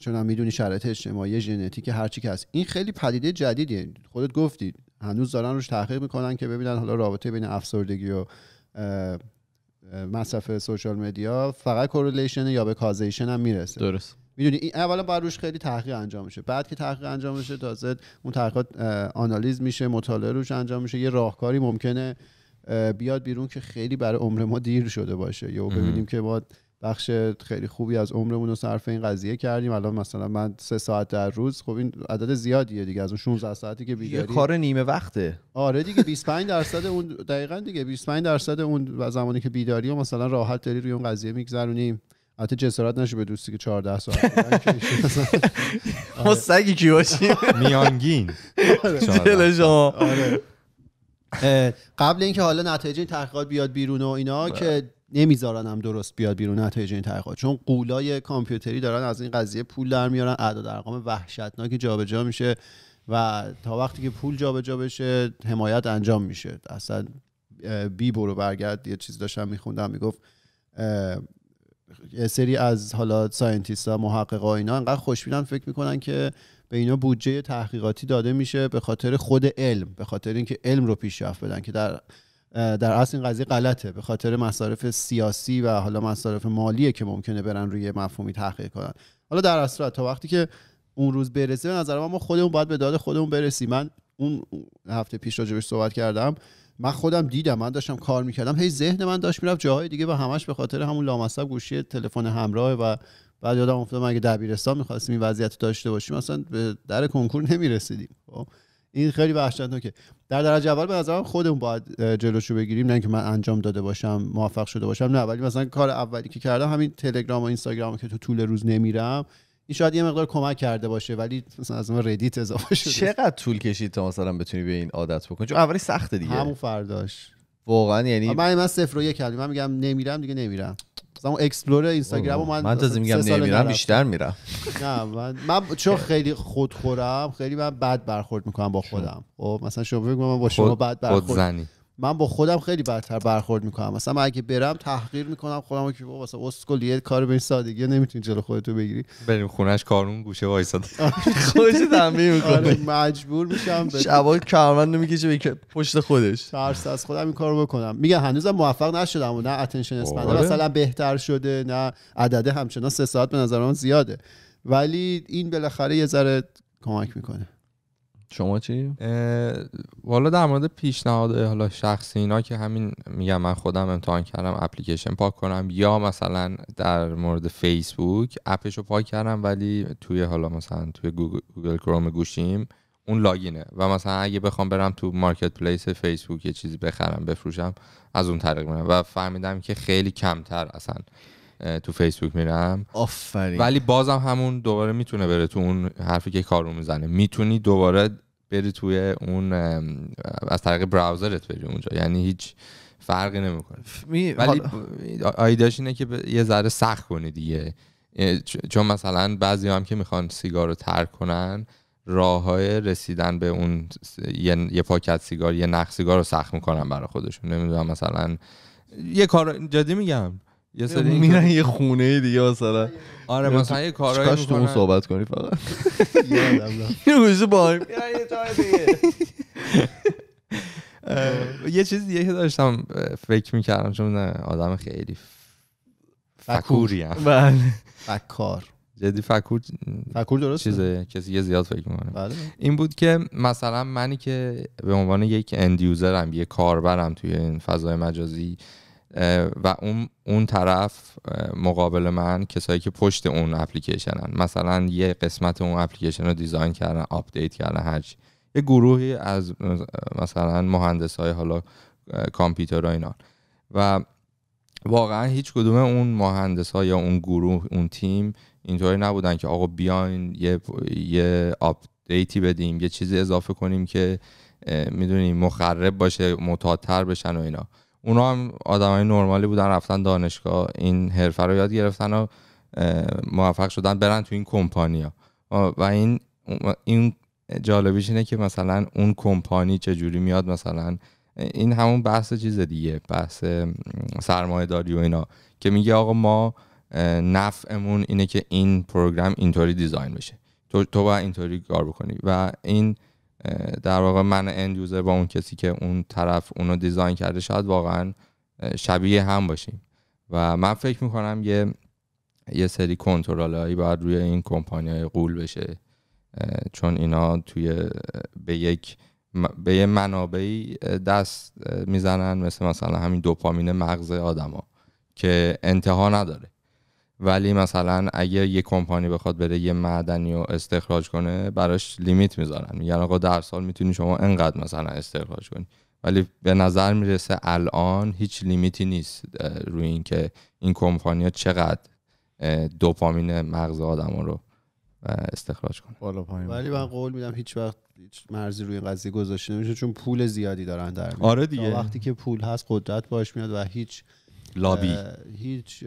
چون هم میدونی شرایط اجتماعی ژنتیک هر چی که هست این خیلی پدیده جدیدیه خودت گفتی هنوز دارن روش تحقیق میکنن که ببینن حالا رابطه بین افسردگی و مصرف سوشال مدیا فقط کورلیشن یا به کازیشن هم میرسه درست میدونی این اولا باید روش خیلی تحقیق انجام میشه بعد که تحقیق انجام میشه تازه اون تحقیقات آنالیز میشه مطالعه روش انجام میشه یه راهکاری ممکنه بیاد بیرون که خیلی برای عمر ما دیر شده باشه یا ببینیم که ما بخش خیلی خوبی از عمرمون رو صرف این قضیه کردیم الان مثلا من سه ساعت در روز خب این عدد زیادیه دیگه از اون 16 ساعتی که بیداری کار نیمه وقته آره دیگه 25 درصد اون دقیقا دیگه 25 درصد اون زمانی که بیداری و مثلا راحت داری روی اون قضیه میگذرونیم حتی جسارت نشه به دوستی که 14 ساعت ما سگی کی باشیم میانگین آره. قبل اینکه حالا نتایج این تحقیقات بیاد بیرون و اینا بله. که نمیذارنم درست بیاد بیرون نتایج این تحقیقات چون قولای کامپیوتری دارن از این قضیه پول در میارن اعداد ارقام وحشتناکی جابجا میشه و تا وقتی که پول جابجا بشه حمایت انجام میشه اصلا بی برو برگرد یه چیز داشتم میخوندم میگفت سری از حالا ساینتیست ها محقق ها اینا انقدر خوشبینن فکر میکنن که به اینا بودجه تحقیقاتی داده میشه به خاطر خود علم به خاطر اینکه علم رو پیشرفت بدن که در در اصل این قضیه غلطه به خاطر مصارف سیاسی و حالا مصارف مالیه که ممکنه برن روی مفهومی تحقیق کنن حالا در اصل تا وقتی که اون روز برسه به نظر ما خودمون باید به داده خودمون برسیم من اون هفته پیش راجبش صحبت کردم من خودم دیدم من داشتم کار میکردم هی ذهن من داشت میرفت جاهای دیگه و همش به خاطر همون لامصب گوشی تلفن همراه و بعد یادم افتاد اگه دبیرستان میخواستیم این وضعیت داشته باشیم اصلا به در کنکور نمیرسیدیم خب، این خیلی که در درجه اول به نظرم خودمون باید جلوشو بگیریم نه اینکه من انجام داده باشم موفق شده باشم نه ولی مثلا کار اولی که کردم همین تلگرام و اینستاگرام که تو طول روز نمیرم این شاید یه مقدار کمک کرده باشه ولی مثلا از ما ردیت اضافه شده چقدر طول کشید تا مثلا بتونی به این عادت بکنی چون اولی سخته دیگه همون فرداش واقعا یعنی من من صفر و یک کردم من میگم نمیرم دیگه نمیرم رفتم اکسپلور اینستاگرام و من من تازه میگم نمیرم بیشتر میرم نه من من چون خیلی خودخورم خیلی من بد برخورد میکنم با خودم خب مثلا شما بگم من با شما بد برخورد من با خودم خیلی بدتر برخورد میکنم مثلا اگه برم تحقیر میکنم خودم که بابا مثلا اسکل یه کار به این سادگی نمیتونی جلو خودتو بگیری بریم خونش کارون گوشه وایساد آره. خودش تنبیه میکنه آره، مجبور میشم شبا کارمند میگه چه پشت خودش ترس از خودم این کارو بکنم میگه هنوزم موفق نشدم و نه اتنشن اسپن آره. مثلا بهتر شده نه عدده همچنان سه ساعت به نظر من زیاده ولی این بالاخره یه ذره کمک میکنه شما چی؟ والا در مورد پیشنهاد حالا شخصی اینا که همین میگم من خودم امتحان کردم اپلیکیشن پاک کنم یا مثلا در مورد فیسبوک اپش رو پاک کردم ولی توی حالا مثلا توی گوگل, گوگل کروم گوشیم اون لاگینه و مثلا اگه بخوام برم تو مارکت پلیس فیسبوک یه چیزی بخرم بفروشم از اون طریق میرم و فهمیدم که خیلی کمتر اصلا تو فیسبوک میرم آفرین ولی بازم همون دوباره میتونه بره تو اون حرفی که کارو میزنه میتونی دوباره بری توی اون از طریق براوزرت بری اونجا یعنی هیچ فرقی نمیکنه ولی آیداش اینه که یه ذره سخت کنی دیگه چون مثلا بعضی هم که میخوان سیگار رو ترک کنن راه های رسیدن به اون یه, پاکت سیگار یه نخ سیگار رو سخت میکنن برای خودشون نمیدونم مثلا یه کار جدی میگم یه سری میرن یه خونه دیگه مثلا آره مثلا یه کارایی میکنن تو اون صحبت کنی فقط یادم یه بایم یه یه چیز دیگه داشتم فکر میکردم چون آدم خیلی فکوریم بله فکار جدی فکور فکور درست چیزه کسی یه زیاد فکر میکنه بله. این بود که مثلا منی که به عنوان یک اند یه کاربرم توی این فضای مجازی و اون اون طرف مقابل من کسایی که پشت اون اپلیکیشنن مثلا یه قسمت اون اپلیکیشن رو دیزاین کردن آپدیت کردن هرچی یه گروهی از مثلا مهندس های حالا کامپیوتر و اینا و واقعا هیچ کدوم اون مهندس ها یا اون گروه اون تیم اینطوری نبودن که آقا بیاین یه, یه آپدیتی بدیم یه چیزی اضافه کنیم که میدونیم مخرب باشه متاتر بشن و اینا اونا هم های نرمالی بودن رفتن دانشگاه این حرفه رو یاد گرفتن و موفق شدن برن تو این ها و این این جالبیش اینه که مثلا اون کمپانی چجوری میاد مثلا این همون بحث چیز دیگه بحث سرمایه داری و اینا که میگه آقا ما نفعمون اینه که این پروگرام اینطوری دیزاین بشه تو, تو باید اینطوری کار بکنی و این در واقع من اند با اون کسی که اون طرف اونو دیزاین کرده شاید واقعا شبیه هم باشیم و من فکر میکنم یه یه سری کنترل هایی باید روی این کمپانی های قول بشه چون اینا توی به یک به یه منابعی دست میزنن مثل مثلا همین دوپامین مغز آدما که انتها نداره ولی مثلا اگه یه کمپانی بخواد بره یه معدنی رو استخراج کنه براش لیمیت میذارن میگن آقا در سال میتونی شما انقدر مثلا استخراج کنی ولی به نظر میرسه الان هیچ لیمیتی نیست روی اینکه این کمپانی ها چقدر دوپامین مغز آدم رو استخراج کنه ولی من قول میدم هیچ وقت هیچ مرزی روی قضیه گذاشته نمیشه چون پول زیادی دارن در آره دیگه وقتی که پول هست قدرت باش میاد و هیچ لابی هیچ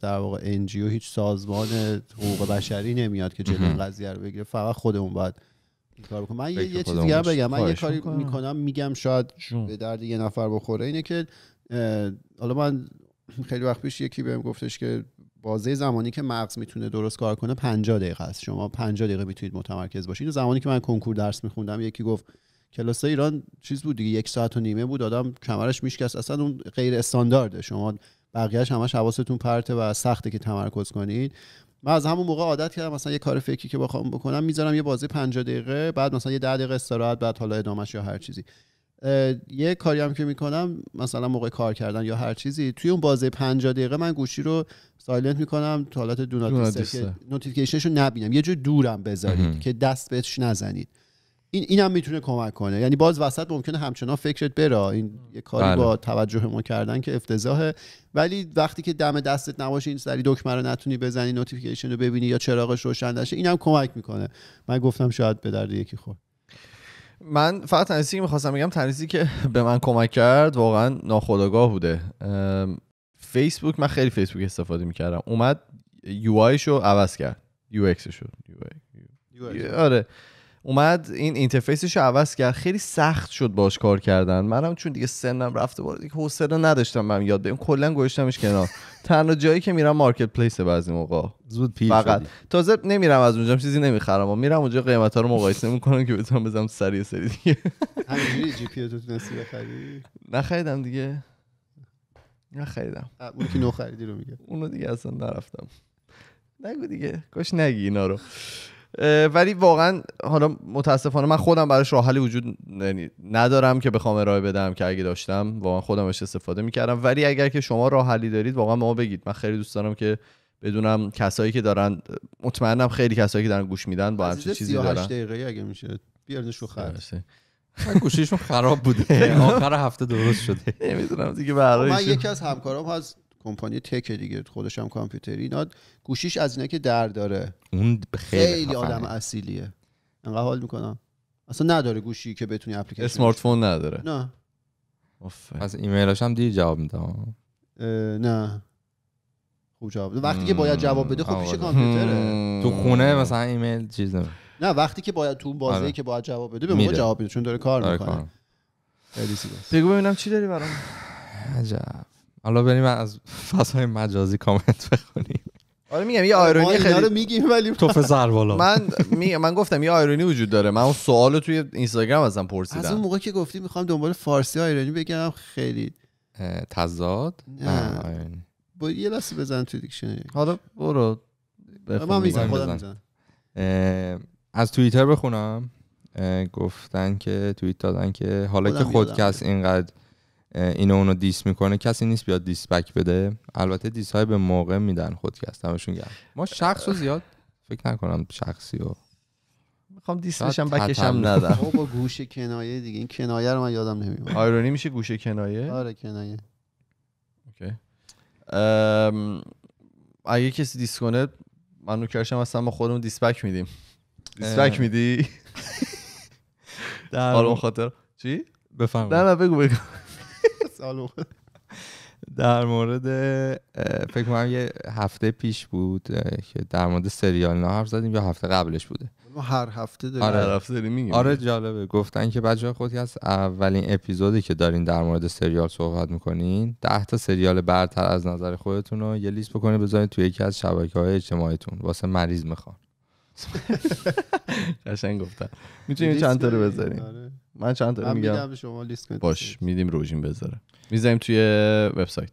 در واقع انجیو هیچ سازمان حقوق بشری نمیاد که جلوی قضیه رو بگیره فقط خودمون باید کار بکنم من یه چیز دیگه بگم من یه کاری میکنم, میگم شاید جون. به درد یه نفر بخوره اینه که حالا من خیلی وقت پیش یکی بهم گفتش که بازه زمانی که مغز میتونه درست کار کنه 50 دقیقه است شما 50 دقیقه میتونید متمرکز باشید زمانی که من کنکور درس میخوندم یکی گفت کلاس ایران چیز بود دیگه یک ساعت و نیمه بود آدم کمرش میشکست اصلا اون غیر استاندارده شما بقیهش همش حواستون پرته و سخته که تمرکز کنید من از همون موقع عادت کردم مثلا یه کار فکری که بخوام بکنم میذارم یه بازی 50 دقیقه بعد مثلا یه 10 دقیقه استراحت بعد حالا ادامش یا هر چیزی یه کاری هم که میکنم مثلا موقع کار کردن یا هر چیزی توی اون بازه 50 دقیقه من گوشی رو سایلنت میکنم تا حالت دو نوتیفیکیشنش رو نبینم یه جور دورم بذارید که دست بهش نزنید این اینم میتونه کمک کنه یعنی باز وسط ممکنه همچنان فکرت برا این یه کاری بله. با توجه ما کردن که افتضاحه ولی وقتی که دم دستت نباشه این سری دکمه رو نتونی بزنی نوتیفیکیشن رو ببینی یا چراغش روشن نشه اینم کمک میکنه من گفتم شاید به درد یکی خورد من فقط تنیسی که میخواستم بگم تنیسی که به من کمک کرد واقعا ناخداگاه بوده فیسبوک من خیلی فیسبوک استفاده میکردم اومد یو عوض کرد یو آره اومد این اینترفیسش رو عوض کرد خیلی سخت شد باش کار کردن منم چون دیگه سنم رفته بود دیگه حوصله نداشتم من یاد بگیرم کلا گوشتمش کنار تنها جایی که میرم مارکت پلیس بعضی موقع زود پیر فقط تازه نمیرم از اونجا چیزی نمیخرم و میرم اونجا قیمت ها رو مقایسه میکنم که بتونم بزنم سری سری دیگه همینجوری جی پی تو بخری نخریدم دیگه نخریدم اون که نو خریدی رو میگه اونو دیگه اصلا نرفتم نگو دیگه کاش نگی اینا رو ولی واقعا حالا متاسفانه من خودم برای راحلی وجود یعنی ندارم که بخوام ارائه بدم که اگه داشتم واقعا خودمش استفاده میکردم ولی اگر که شما حلی دارید واقعا ما بگید من خیلی دوست دارم که بدونم کسایی که دارن مطمئنم خیلی کسایی که دارن گوش میدن با همچین چیزی دارن دقیقه اگه میشه بیارنشو گوشیشون خراب بوده آخر هفته درست شده نمیدونم دیگه برای من یکی از همکارام هست کمپانی تک دیگه خودش هم کامپیوتری اینا گوشیش از اینا که در داره اون خیلی, آدم اصیلیه انقدر حال میکنم اصلا نداره گوشی که بتونی اپلیکیشن اسمارت فون نداره نه از ایمیلاش هم دیر جواب میده. نه خوب جواب ده. وقتی که باید جواب بده خب پیش کامپیوتره تو خونه مثلا ایمیل چیز نه نه وقتی که باید تو بازی آره. که باید جواب بده به ما جواب بده چون داره کار میکنه بگو ببینم چی داری برام عجب حالا بریم از فضای مجازی کامنت بخونیم آره میگم یه آیرونی آره، خیلی رو میگیم ولی توف من میگم من گفتم یه آیرونی وجود داره من اون سوال توی اینستاگرام ازم پرسیدم از اون موقع که گفتی میخوام دنبال فارسی آیرونی بگم خیلی تضاد نه با یه لحظه بزن تو دیکشنری حالا برو من میزن خودم میزن از توییتر بخونم گفتن که توییت دادن که حالا که خودکس اینقدر اینو اونو دیس میکنه کسی نیست بیاد دیس بک بده البته دیس های به موقع میدن خود کس همشون گرم ما شخص رو زیاد فکر نکنم شخصی رو میخوام دیس بشم بکشم ندم با گوشه کنایه دیگه این کنایه رو من یادم نمیاد آیرونی میشه گوشه کنایه آره کنایه اوکی اگه کسی دیس کنه من نوکرشم اصلا ما خودمون دیسپک میدیم دیسپک میدی؟ در خاطر چی؟ بفهم نه نه بگو بگو سال در مورد فکر کنم یه هفته پیش بود که در مورد سریال نه حرف زدیم یا هفته قبلش بوده ما هر هفته داریم آره, میگیم آره جالبه گفتن که بچه خودی از اولین اپیزودی که دارین در مورد سریال صحبت میکنین ده تا سریال برتر از نظر خودتون رو یه لیست بکنید بذارین توی یکی از شبکه های اجتماعیتون واسه مریض میخوان قشنگ گفتن میتونیم چند تا رو بذاریم آره. من چند تا میگم من شما لیست کنید باش میدیم روژین بذاره میذاریم توی وبسایت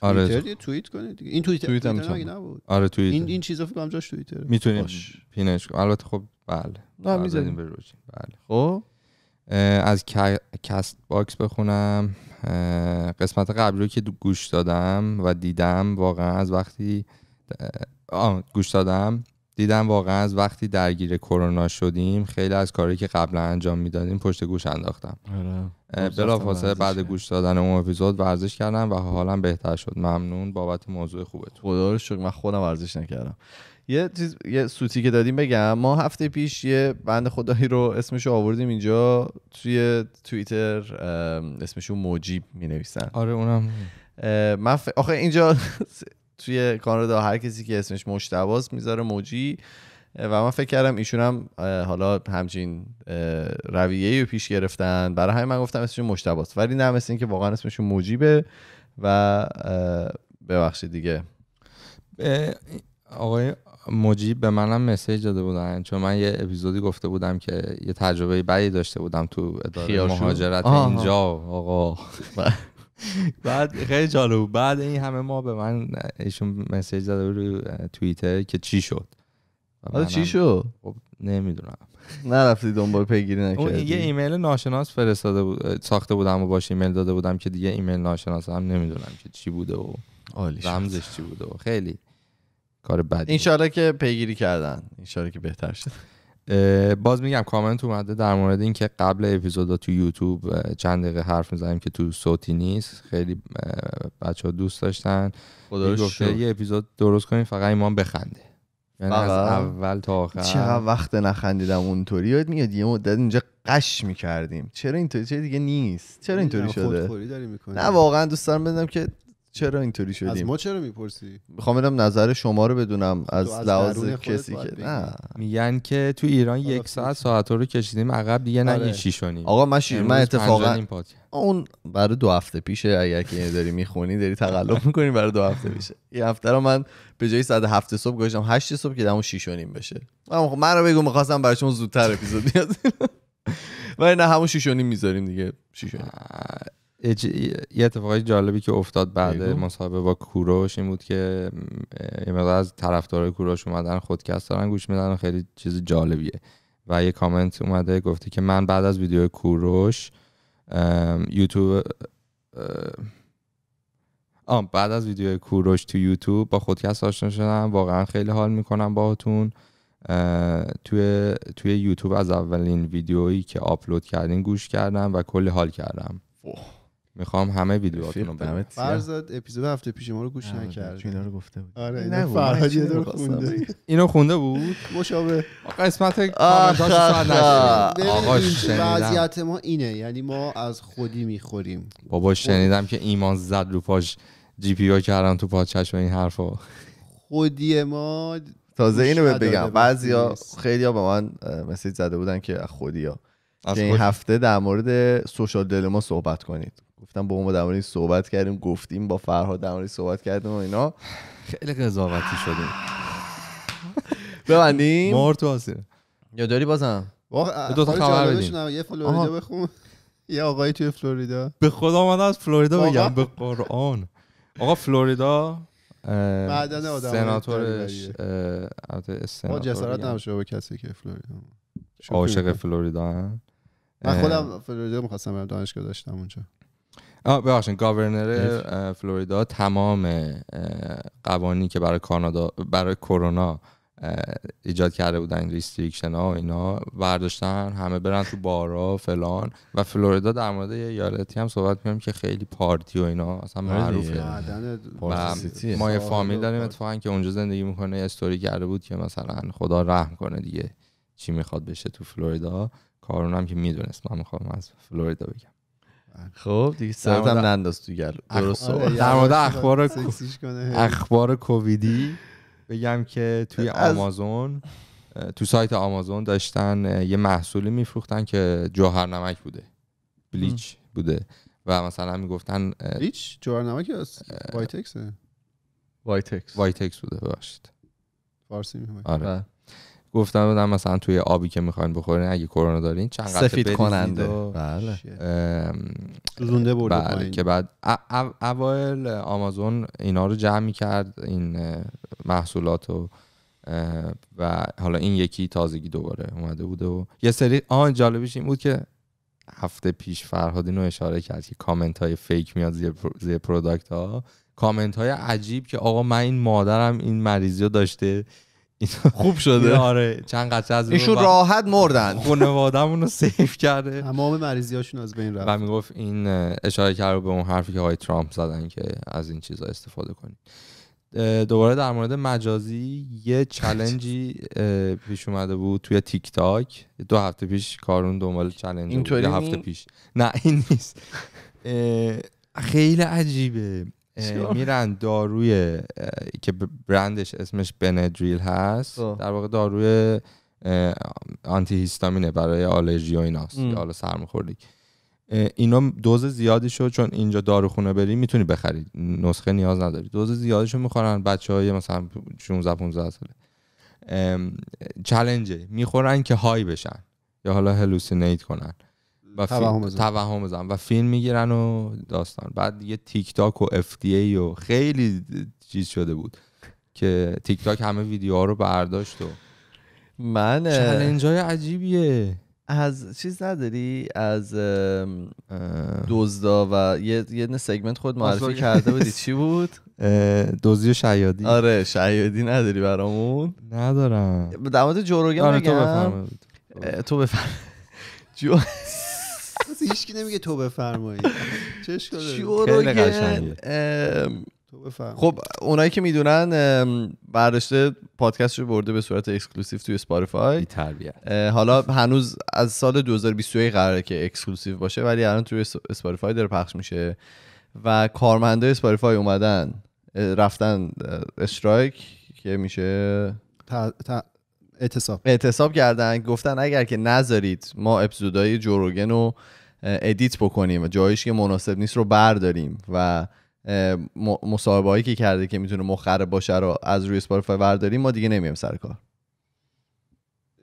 آره یه توییت کنید این توییت توییت هم نبود آره توییت این این چیزا فکر کنم جاش توییتر میتونیم پینش البته خب بله نه میذاریم به روژین بله خب از کست باکس بخونم قسمت قبلی رو که گوش دادم و دیدم واقعا از وقتی گوش دادم دیدم واقعا از وقتی درگیر کرونا شدیم خیلی از کاری که قبلا انجام میدادیم پشت گوش انداختم آره، بلافاصله بعد گوش دادن اون اپیزود ورزش کردم و حالا بهتر شد ممنون بابت موضوع خوبت خدا رو شکر من خودم ورزش نکردم یه چیز یه سوتی که دادیم بگم ما هفته پیش یه بند خدایی رو اسمش رو آوردیم اینجا توی توییتر اسمشو موجیب می نویسن آره اونم من آخه اینجا توی کانادا هر کسی که اسمش مشتواز میذاره موجی و من فکر کردم ایشون هم حالا همچین رویه رو پیش گرفتن برای همین من گفتم اسمشون مشتباست ولی نه مثل اینکه واقعا اسمشون موجیبه و ببخشید دیگه آقای مجیب به منم مسیج داده بودن چون من یه اپیزودی گفته بودم که یه تجربه بدی داشته بودم تو اداره مهاجرت اینجا آقا بله. بعد خیلی جالب بعد این همه ما به من ایشون مسیج زده رو توییتر که چی شد حالا چی شد خب نمیدونم نرفتی دنبال پیگیری نکردی اون یه ایمیل ناشناس فرستاده بود ساخته بودم و باش ایمیل داده بودم که دیگه ایمیل ناشناس هم نمیدونم که چی بوده و رمزش چی بوده و خیلی کار بدی این که پیگیری کردن این که بهتر شد باز میگم کامنت اومده در مورد اینکه قبل اپیزودا تو یوتیوب چند دقیقه حرف میزنیم که تو صوتی نیست خیلی بچه ها دوست داشتن یه اپیزود درست کنیم فقط ایمان بخنده یعنی از اول تا آخر چقدر وقت نخندیدم اونطوری یاد میاد یه مدت اینجا قش میکردیم چرا اینطوری چرا دیگه نیست چرا اینطوری شده نه واقعا دوست دارم بدونم که چرا اینطوری شدیم از ما چرا میپرسی میخوام بدم نظر شما رو بدونم از, از لحاظ کسی که نه میگن که تو ایران یک ساعت ساعت رو کشیدیم عقب دیگه نه آره. چی شونیم آقا من من اتفاقا اون برای دو هفته پیشه اگر که داری میخونی داری تقلب میکنی برای دو هفته پیشه این هفته رو من به جای ساعت هفت صبح گذاشتم هشت صبح که دمو شیش و نیم بشه من خب- رو بگو میخواستم برای شما زودتر اپیزود بیاد ولی نه همون شیش و نیم میذاریم دیگه شیش اج... یه اتفاقی جالبی که افتاد بعد مصاحبه با کوروش این بود که یه از طرفدارای کوروش اومدن خودکست دارن گوش میدن و خیلی چیز جالبیه و یه کامنت اومده گفته که من بعد از ویدیو کوروش یوتیوب آم بعد از ویدیو کوروش تو یوتیوب با خودکست آشنا شدم واقعا خیلی حال میکنم باهاتون توی توی یوتیوب از اولین ویدیویی که آپلود کردین گوش کردم و کلی حال کردم میخوام همه ویدیوهاتون رو ببینم فرزاد اپیزود هفته پیش ما رو گوش نکرد اینا رو گفته بود آره اینو فرهاد یه دور خونده اینو خونده بود مشابه قسمت آقا وضعیت ما اینه یعنی ما از خودی میخوریم بابا شنیدم که ایمان زد رو پاش جی پی او کردن تو پاچش و این حرفا خودی ما تازه اینو به بگم بعضیا خیلیا به من مسیج زده بودن که خودیا که این هفته در مورد سوشال دل ما صحبت کنید گفتم با ما در صحبت کردیم گفتیم با فرهاد در صحبت کردیم و اینا خیلی قضاوتی شدیم ببندیم مار تو آسیره یا داری بازم دو تا خبر یه فلوریدا بخون یه آقایی توی فلوریدا به خدا من از فلوریدا بگم به قرآن آقا فلوریدا معدن آدم سناتورش جسارت نمیشه به کسی که فلوریدا عاشق فلوریدا من خودم فلوریدا میخواستم برم دانشگاه داشتم اونجا آه ببخشید گاورنر فلوریدا تمام قوانینی که برای کانادا برای کرونا ایجاد کرده بودن ریستریکشن ها و اینا برداشتن همه برن تو بارا فلان و فلوریدا در مورد یه ایالتی هم صحبت میکنیم که خیلی پارتی و اینا اصلا معروفه ما یه فامیل داریم اتفاقا که اونجا زندگی میکنه استوری کرده بود که مثلا خدا رحم کنه دیگه چی میخواد بشه تو فلوریدا کارون هم که میدونست من میخوام از فلوریدا بگم خب دیگه سرت هم ننداز تو گلو درست یعنی در مورد اخبار اخبار کوویدی بگم که توی آمازون تو سایت آمازون داشتن یه محصولی میفروختن که جوهر نمک بوده بلیچ بوده و مثلا میگفتن بلیچ جوهر نمک وایتکس وایتکس وایتکس بوده باشید فارسی میگم آره بله. گفتم بودن مثلا توی آبی که میخواین بخورین اگه کرونا دارین چند سفید کننده بله بله که بعد اوایل آمازون اینا رو جمع میکرد این محصولات و و حالا این یکی تازگی دوباره اومده بوده و یه سری آن جالبش این بود که هفته پیش فرهادین رو اشاره کرد که کامنت های فیک میاد زیر, زیر پروداکت ها کامنت های عجیب که آقا من این مادرم این مریضی رو داشته خوب شده آره چند قطعه از راحت مردن خانوادهمون رو سیف کرده تمام هاشون از بین رفت و میگفت این اشاره کرد به اون حرفی که های ترامپ زدن که از این چیزا استفاده کنید دوباره در مورد مجازی یه چلنجی پیش اومده بود توی تیک تاک دو هفته پیش کارون دنبال چلنج بود هفته پیش نه این نیست خیلی عجیبه میرن داروی که برندش اسمش بندریل هست خب. در واقع داروی آنتی هیستامینه برای آلرژی و ایناست حالا سرماخوردگی اینا دوز شد چون اینجا داروخونه بری میتونی بخری نسخه نیاز نداری دوز شد میخورن بچه های مثلا 16 15 ساله چلنجه میخورن که های بشن یا حالا هلوسینیت کنن و توهم, توهم بزن و فیلم میگیرن و داستان بعد دیگه تیک تاک و اف دی ای و خیلی چیز شده بود که تیک تاک همه ویدیوها رو برداشت و من چلنج عجیبیه از چیز نداری از دزدا و یه یه سگمنت خود معرفی کرده بودی چی بود دوزی و شیادی آره شیادی نداری برامون ندارم در مورد جوروگن آره، تو بفهم تو جو هیچکی نمیگه تو بفرمایید چش خب اونایی که میدونن برداشته پادکست رو برده به صورت اکسکلوسیو توی اسپاتیفای حالا هنوز از سال 2021 قراره که اکسکلوسیو باشه ولی الان توی اسپاتیفای داره پخش میشه و کارمنده اسپاتیفای اومدن رفتن استرایک که میشه اعتصاب اعتصاب کردن گفتن اگر که نذارید ما اپیزودهای جوروگن رو ادیت بکنیم و جایش که مناسب نیست رو برداریم و مصاحبه هایی که کرده که میتونه مخرب باشه رو از روی اسپاتیفای برداریم ما دیگه نمیایم سر کار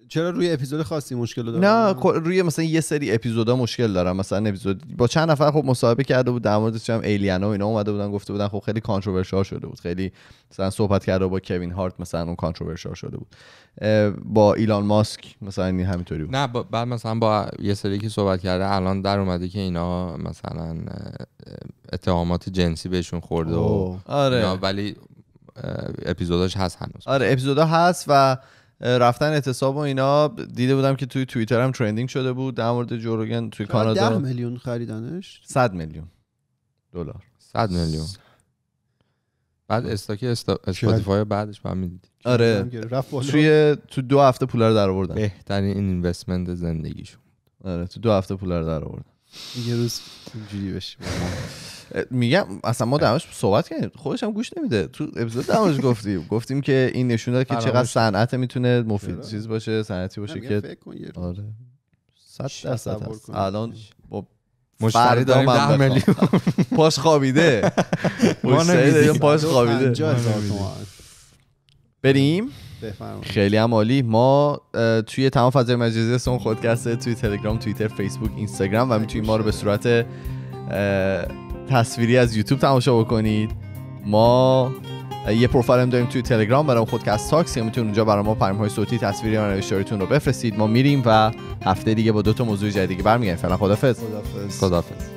چرا روی اپیزود خاصی مشکل دارم نه روی مثلا یه سری اپیزودا مشکل دارم مثلا اپیزود با چند نفر خب مصاحبه کرده بود در مورد هم ایلیانا و اینا اومده بودن گفته بودن خب خیلی کانتروورشال شده بود خیلی مثلا صحبت کرده با کوین هارت مثلا اون کانتروورشال شده بود با ایلان ماسک مثلا این همینطوری بود نه بعد مثلا با یه سری که صحبت کرده الان در اومده که اینا مثلا اتهامات جنسی بهشون خورده و آره. ولی اپیزوداش هست هنوز آره اپیزودا هست و رفتن اعتصاب و اینا دیده بودم که توی توییتر هم ترندینگ شده بود در مورد جوروگن توی کانادا 10 میلیون خریدنش 100 میلیون دلار 100 میلیون بعد استاک است اسپاتیفای بعدش به دیدی آره توی تو دو هفته پولا رو در آوردن بهترین این اینوستمنت زندگیشون آره تو دو هفته پولا رو در آوردن یه روز اینجوری بشه میگم اصلا ما دمش صحبت کردیم خودش هم گوش نمیده تو اپیزود دمش گفتیم گفتیم که این نشون داد که چقدر صنعت میتونه مفید چیز باشه صنعتی باشه که آره درصد الان با مشتری داریم ده میلیون پاش خوابیده پاش خوابیده بریم خیلی هم عالی ما توی تمام فضای مجازی سون خودکسته توی تلگرام توییتر فیسبوک اینستاگرام و میتونیم ما رو به صورت تصویری از یوتیوب تماشا بکنید ما یه پروفایل هم داریم توی تلگرام برای از تاکس میتونید اونجا برای ما پیام های صوتی تصویری و نوشتاریتون رو بفرستید ما میریم و هفته دیگه با دو تا موضوع جدیدی برمیگردیم فعلا خدافظ خدافظ خدافظ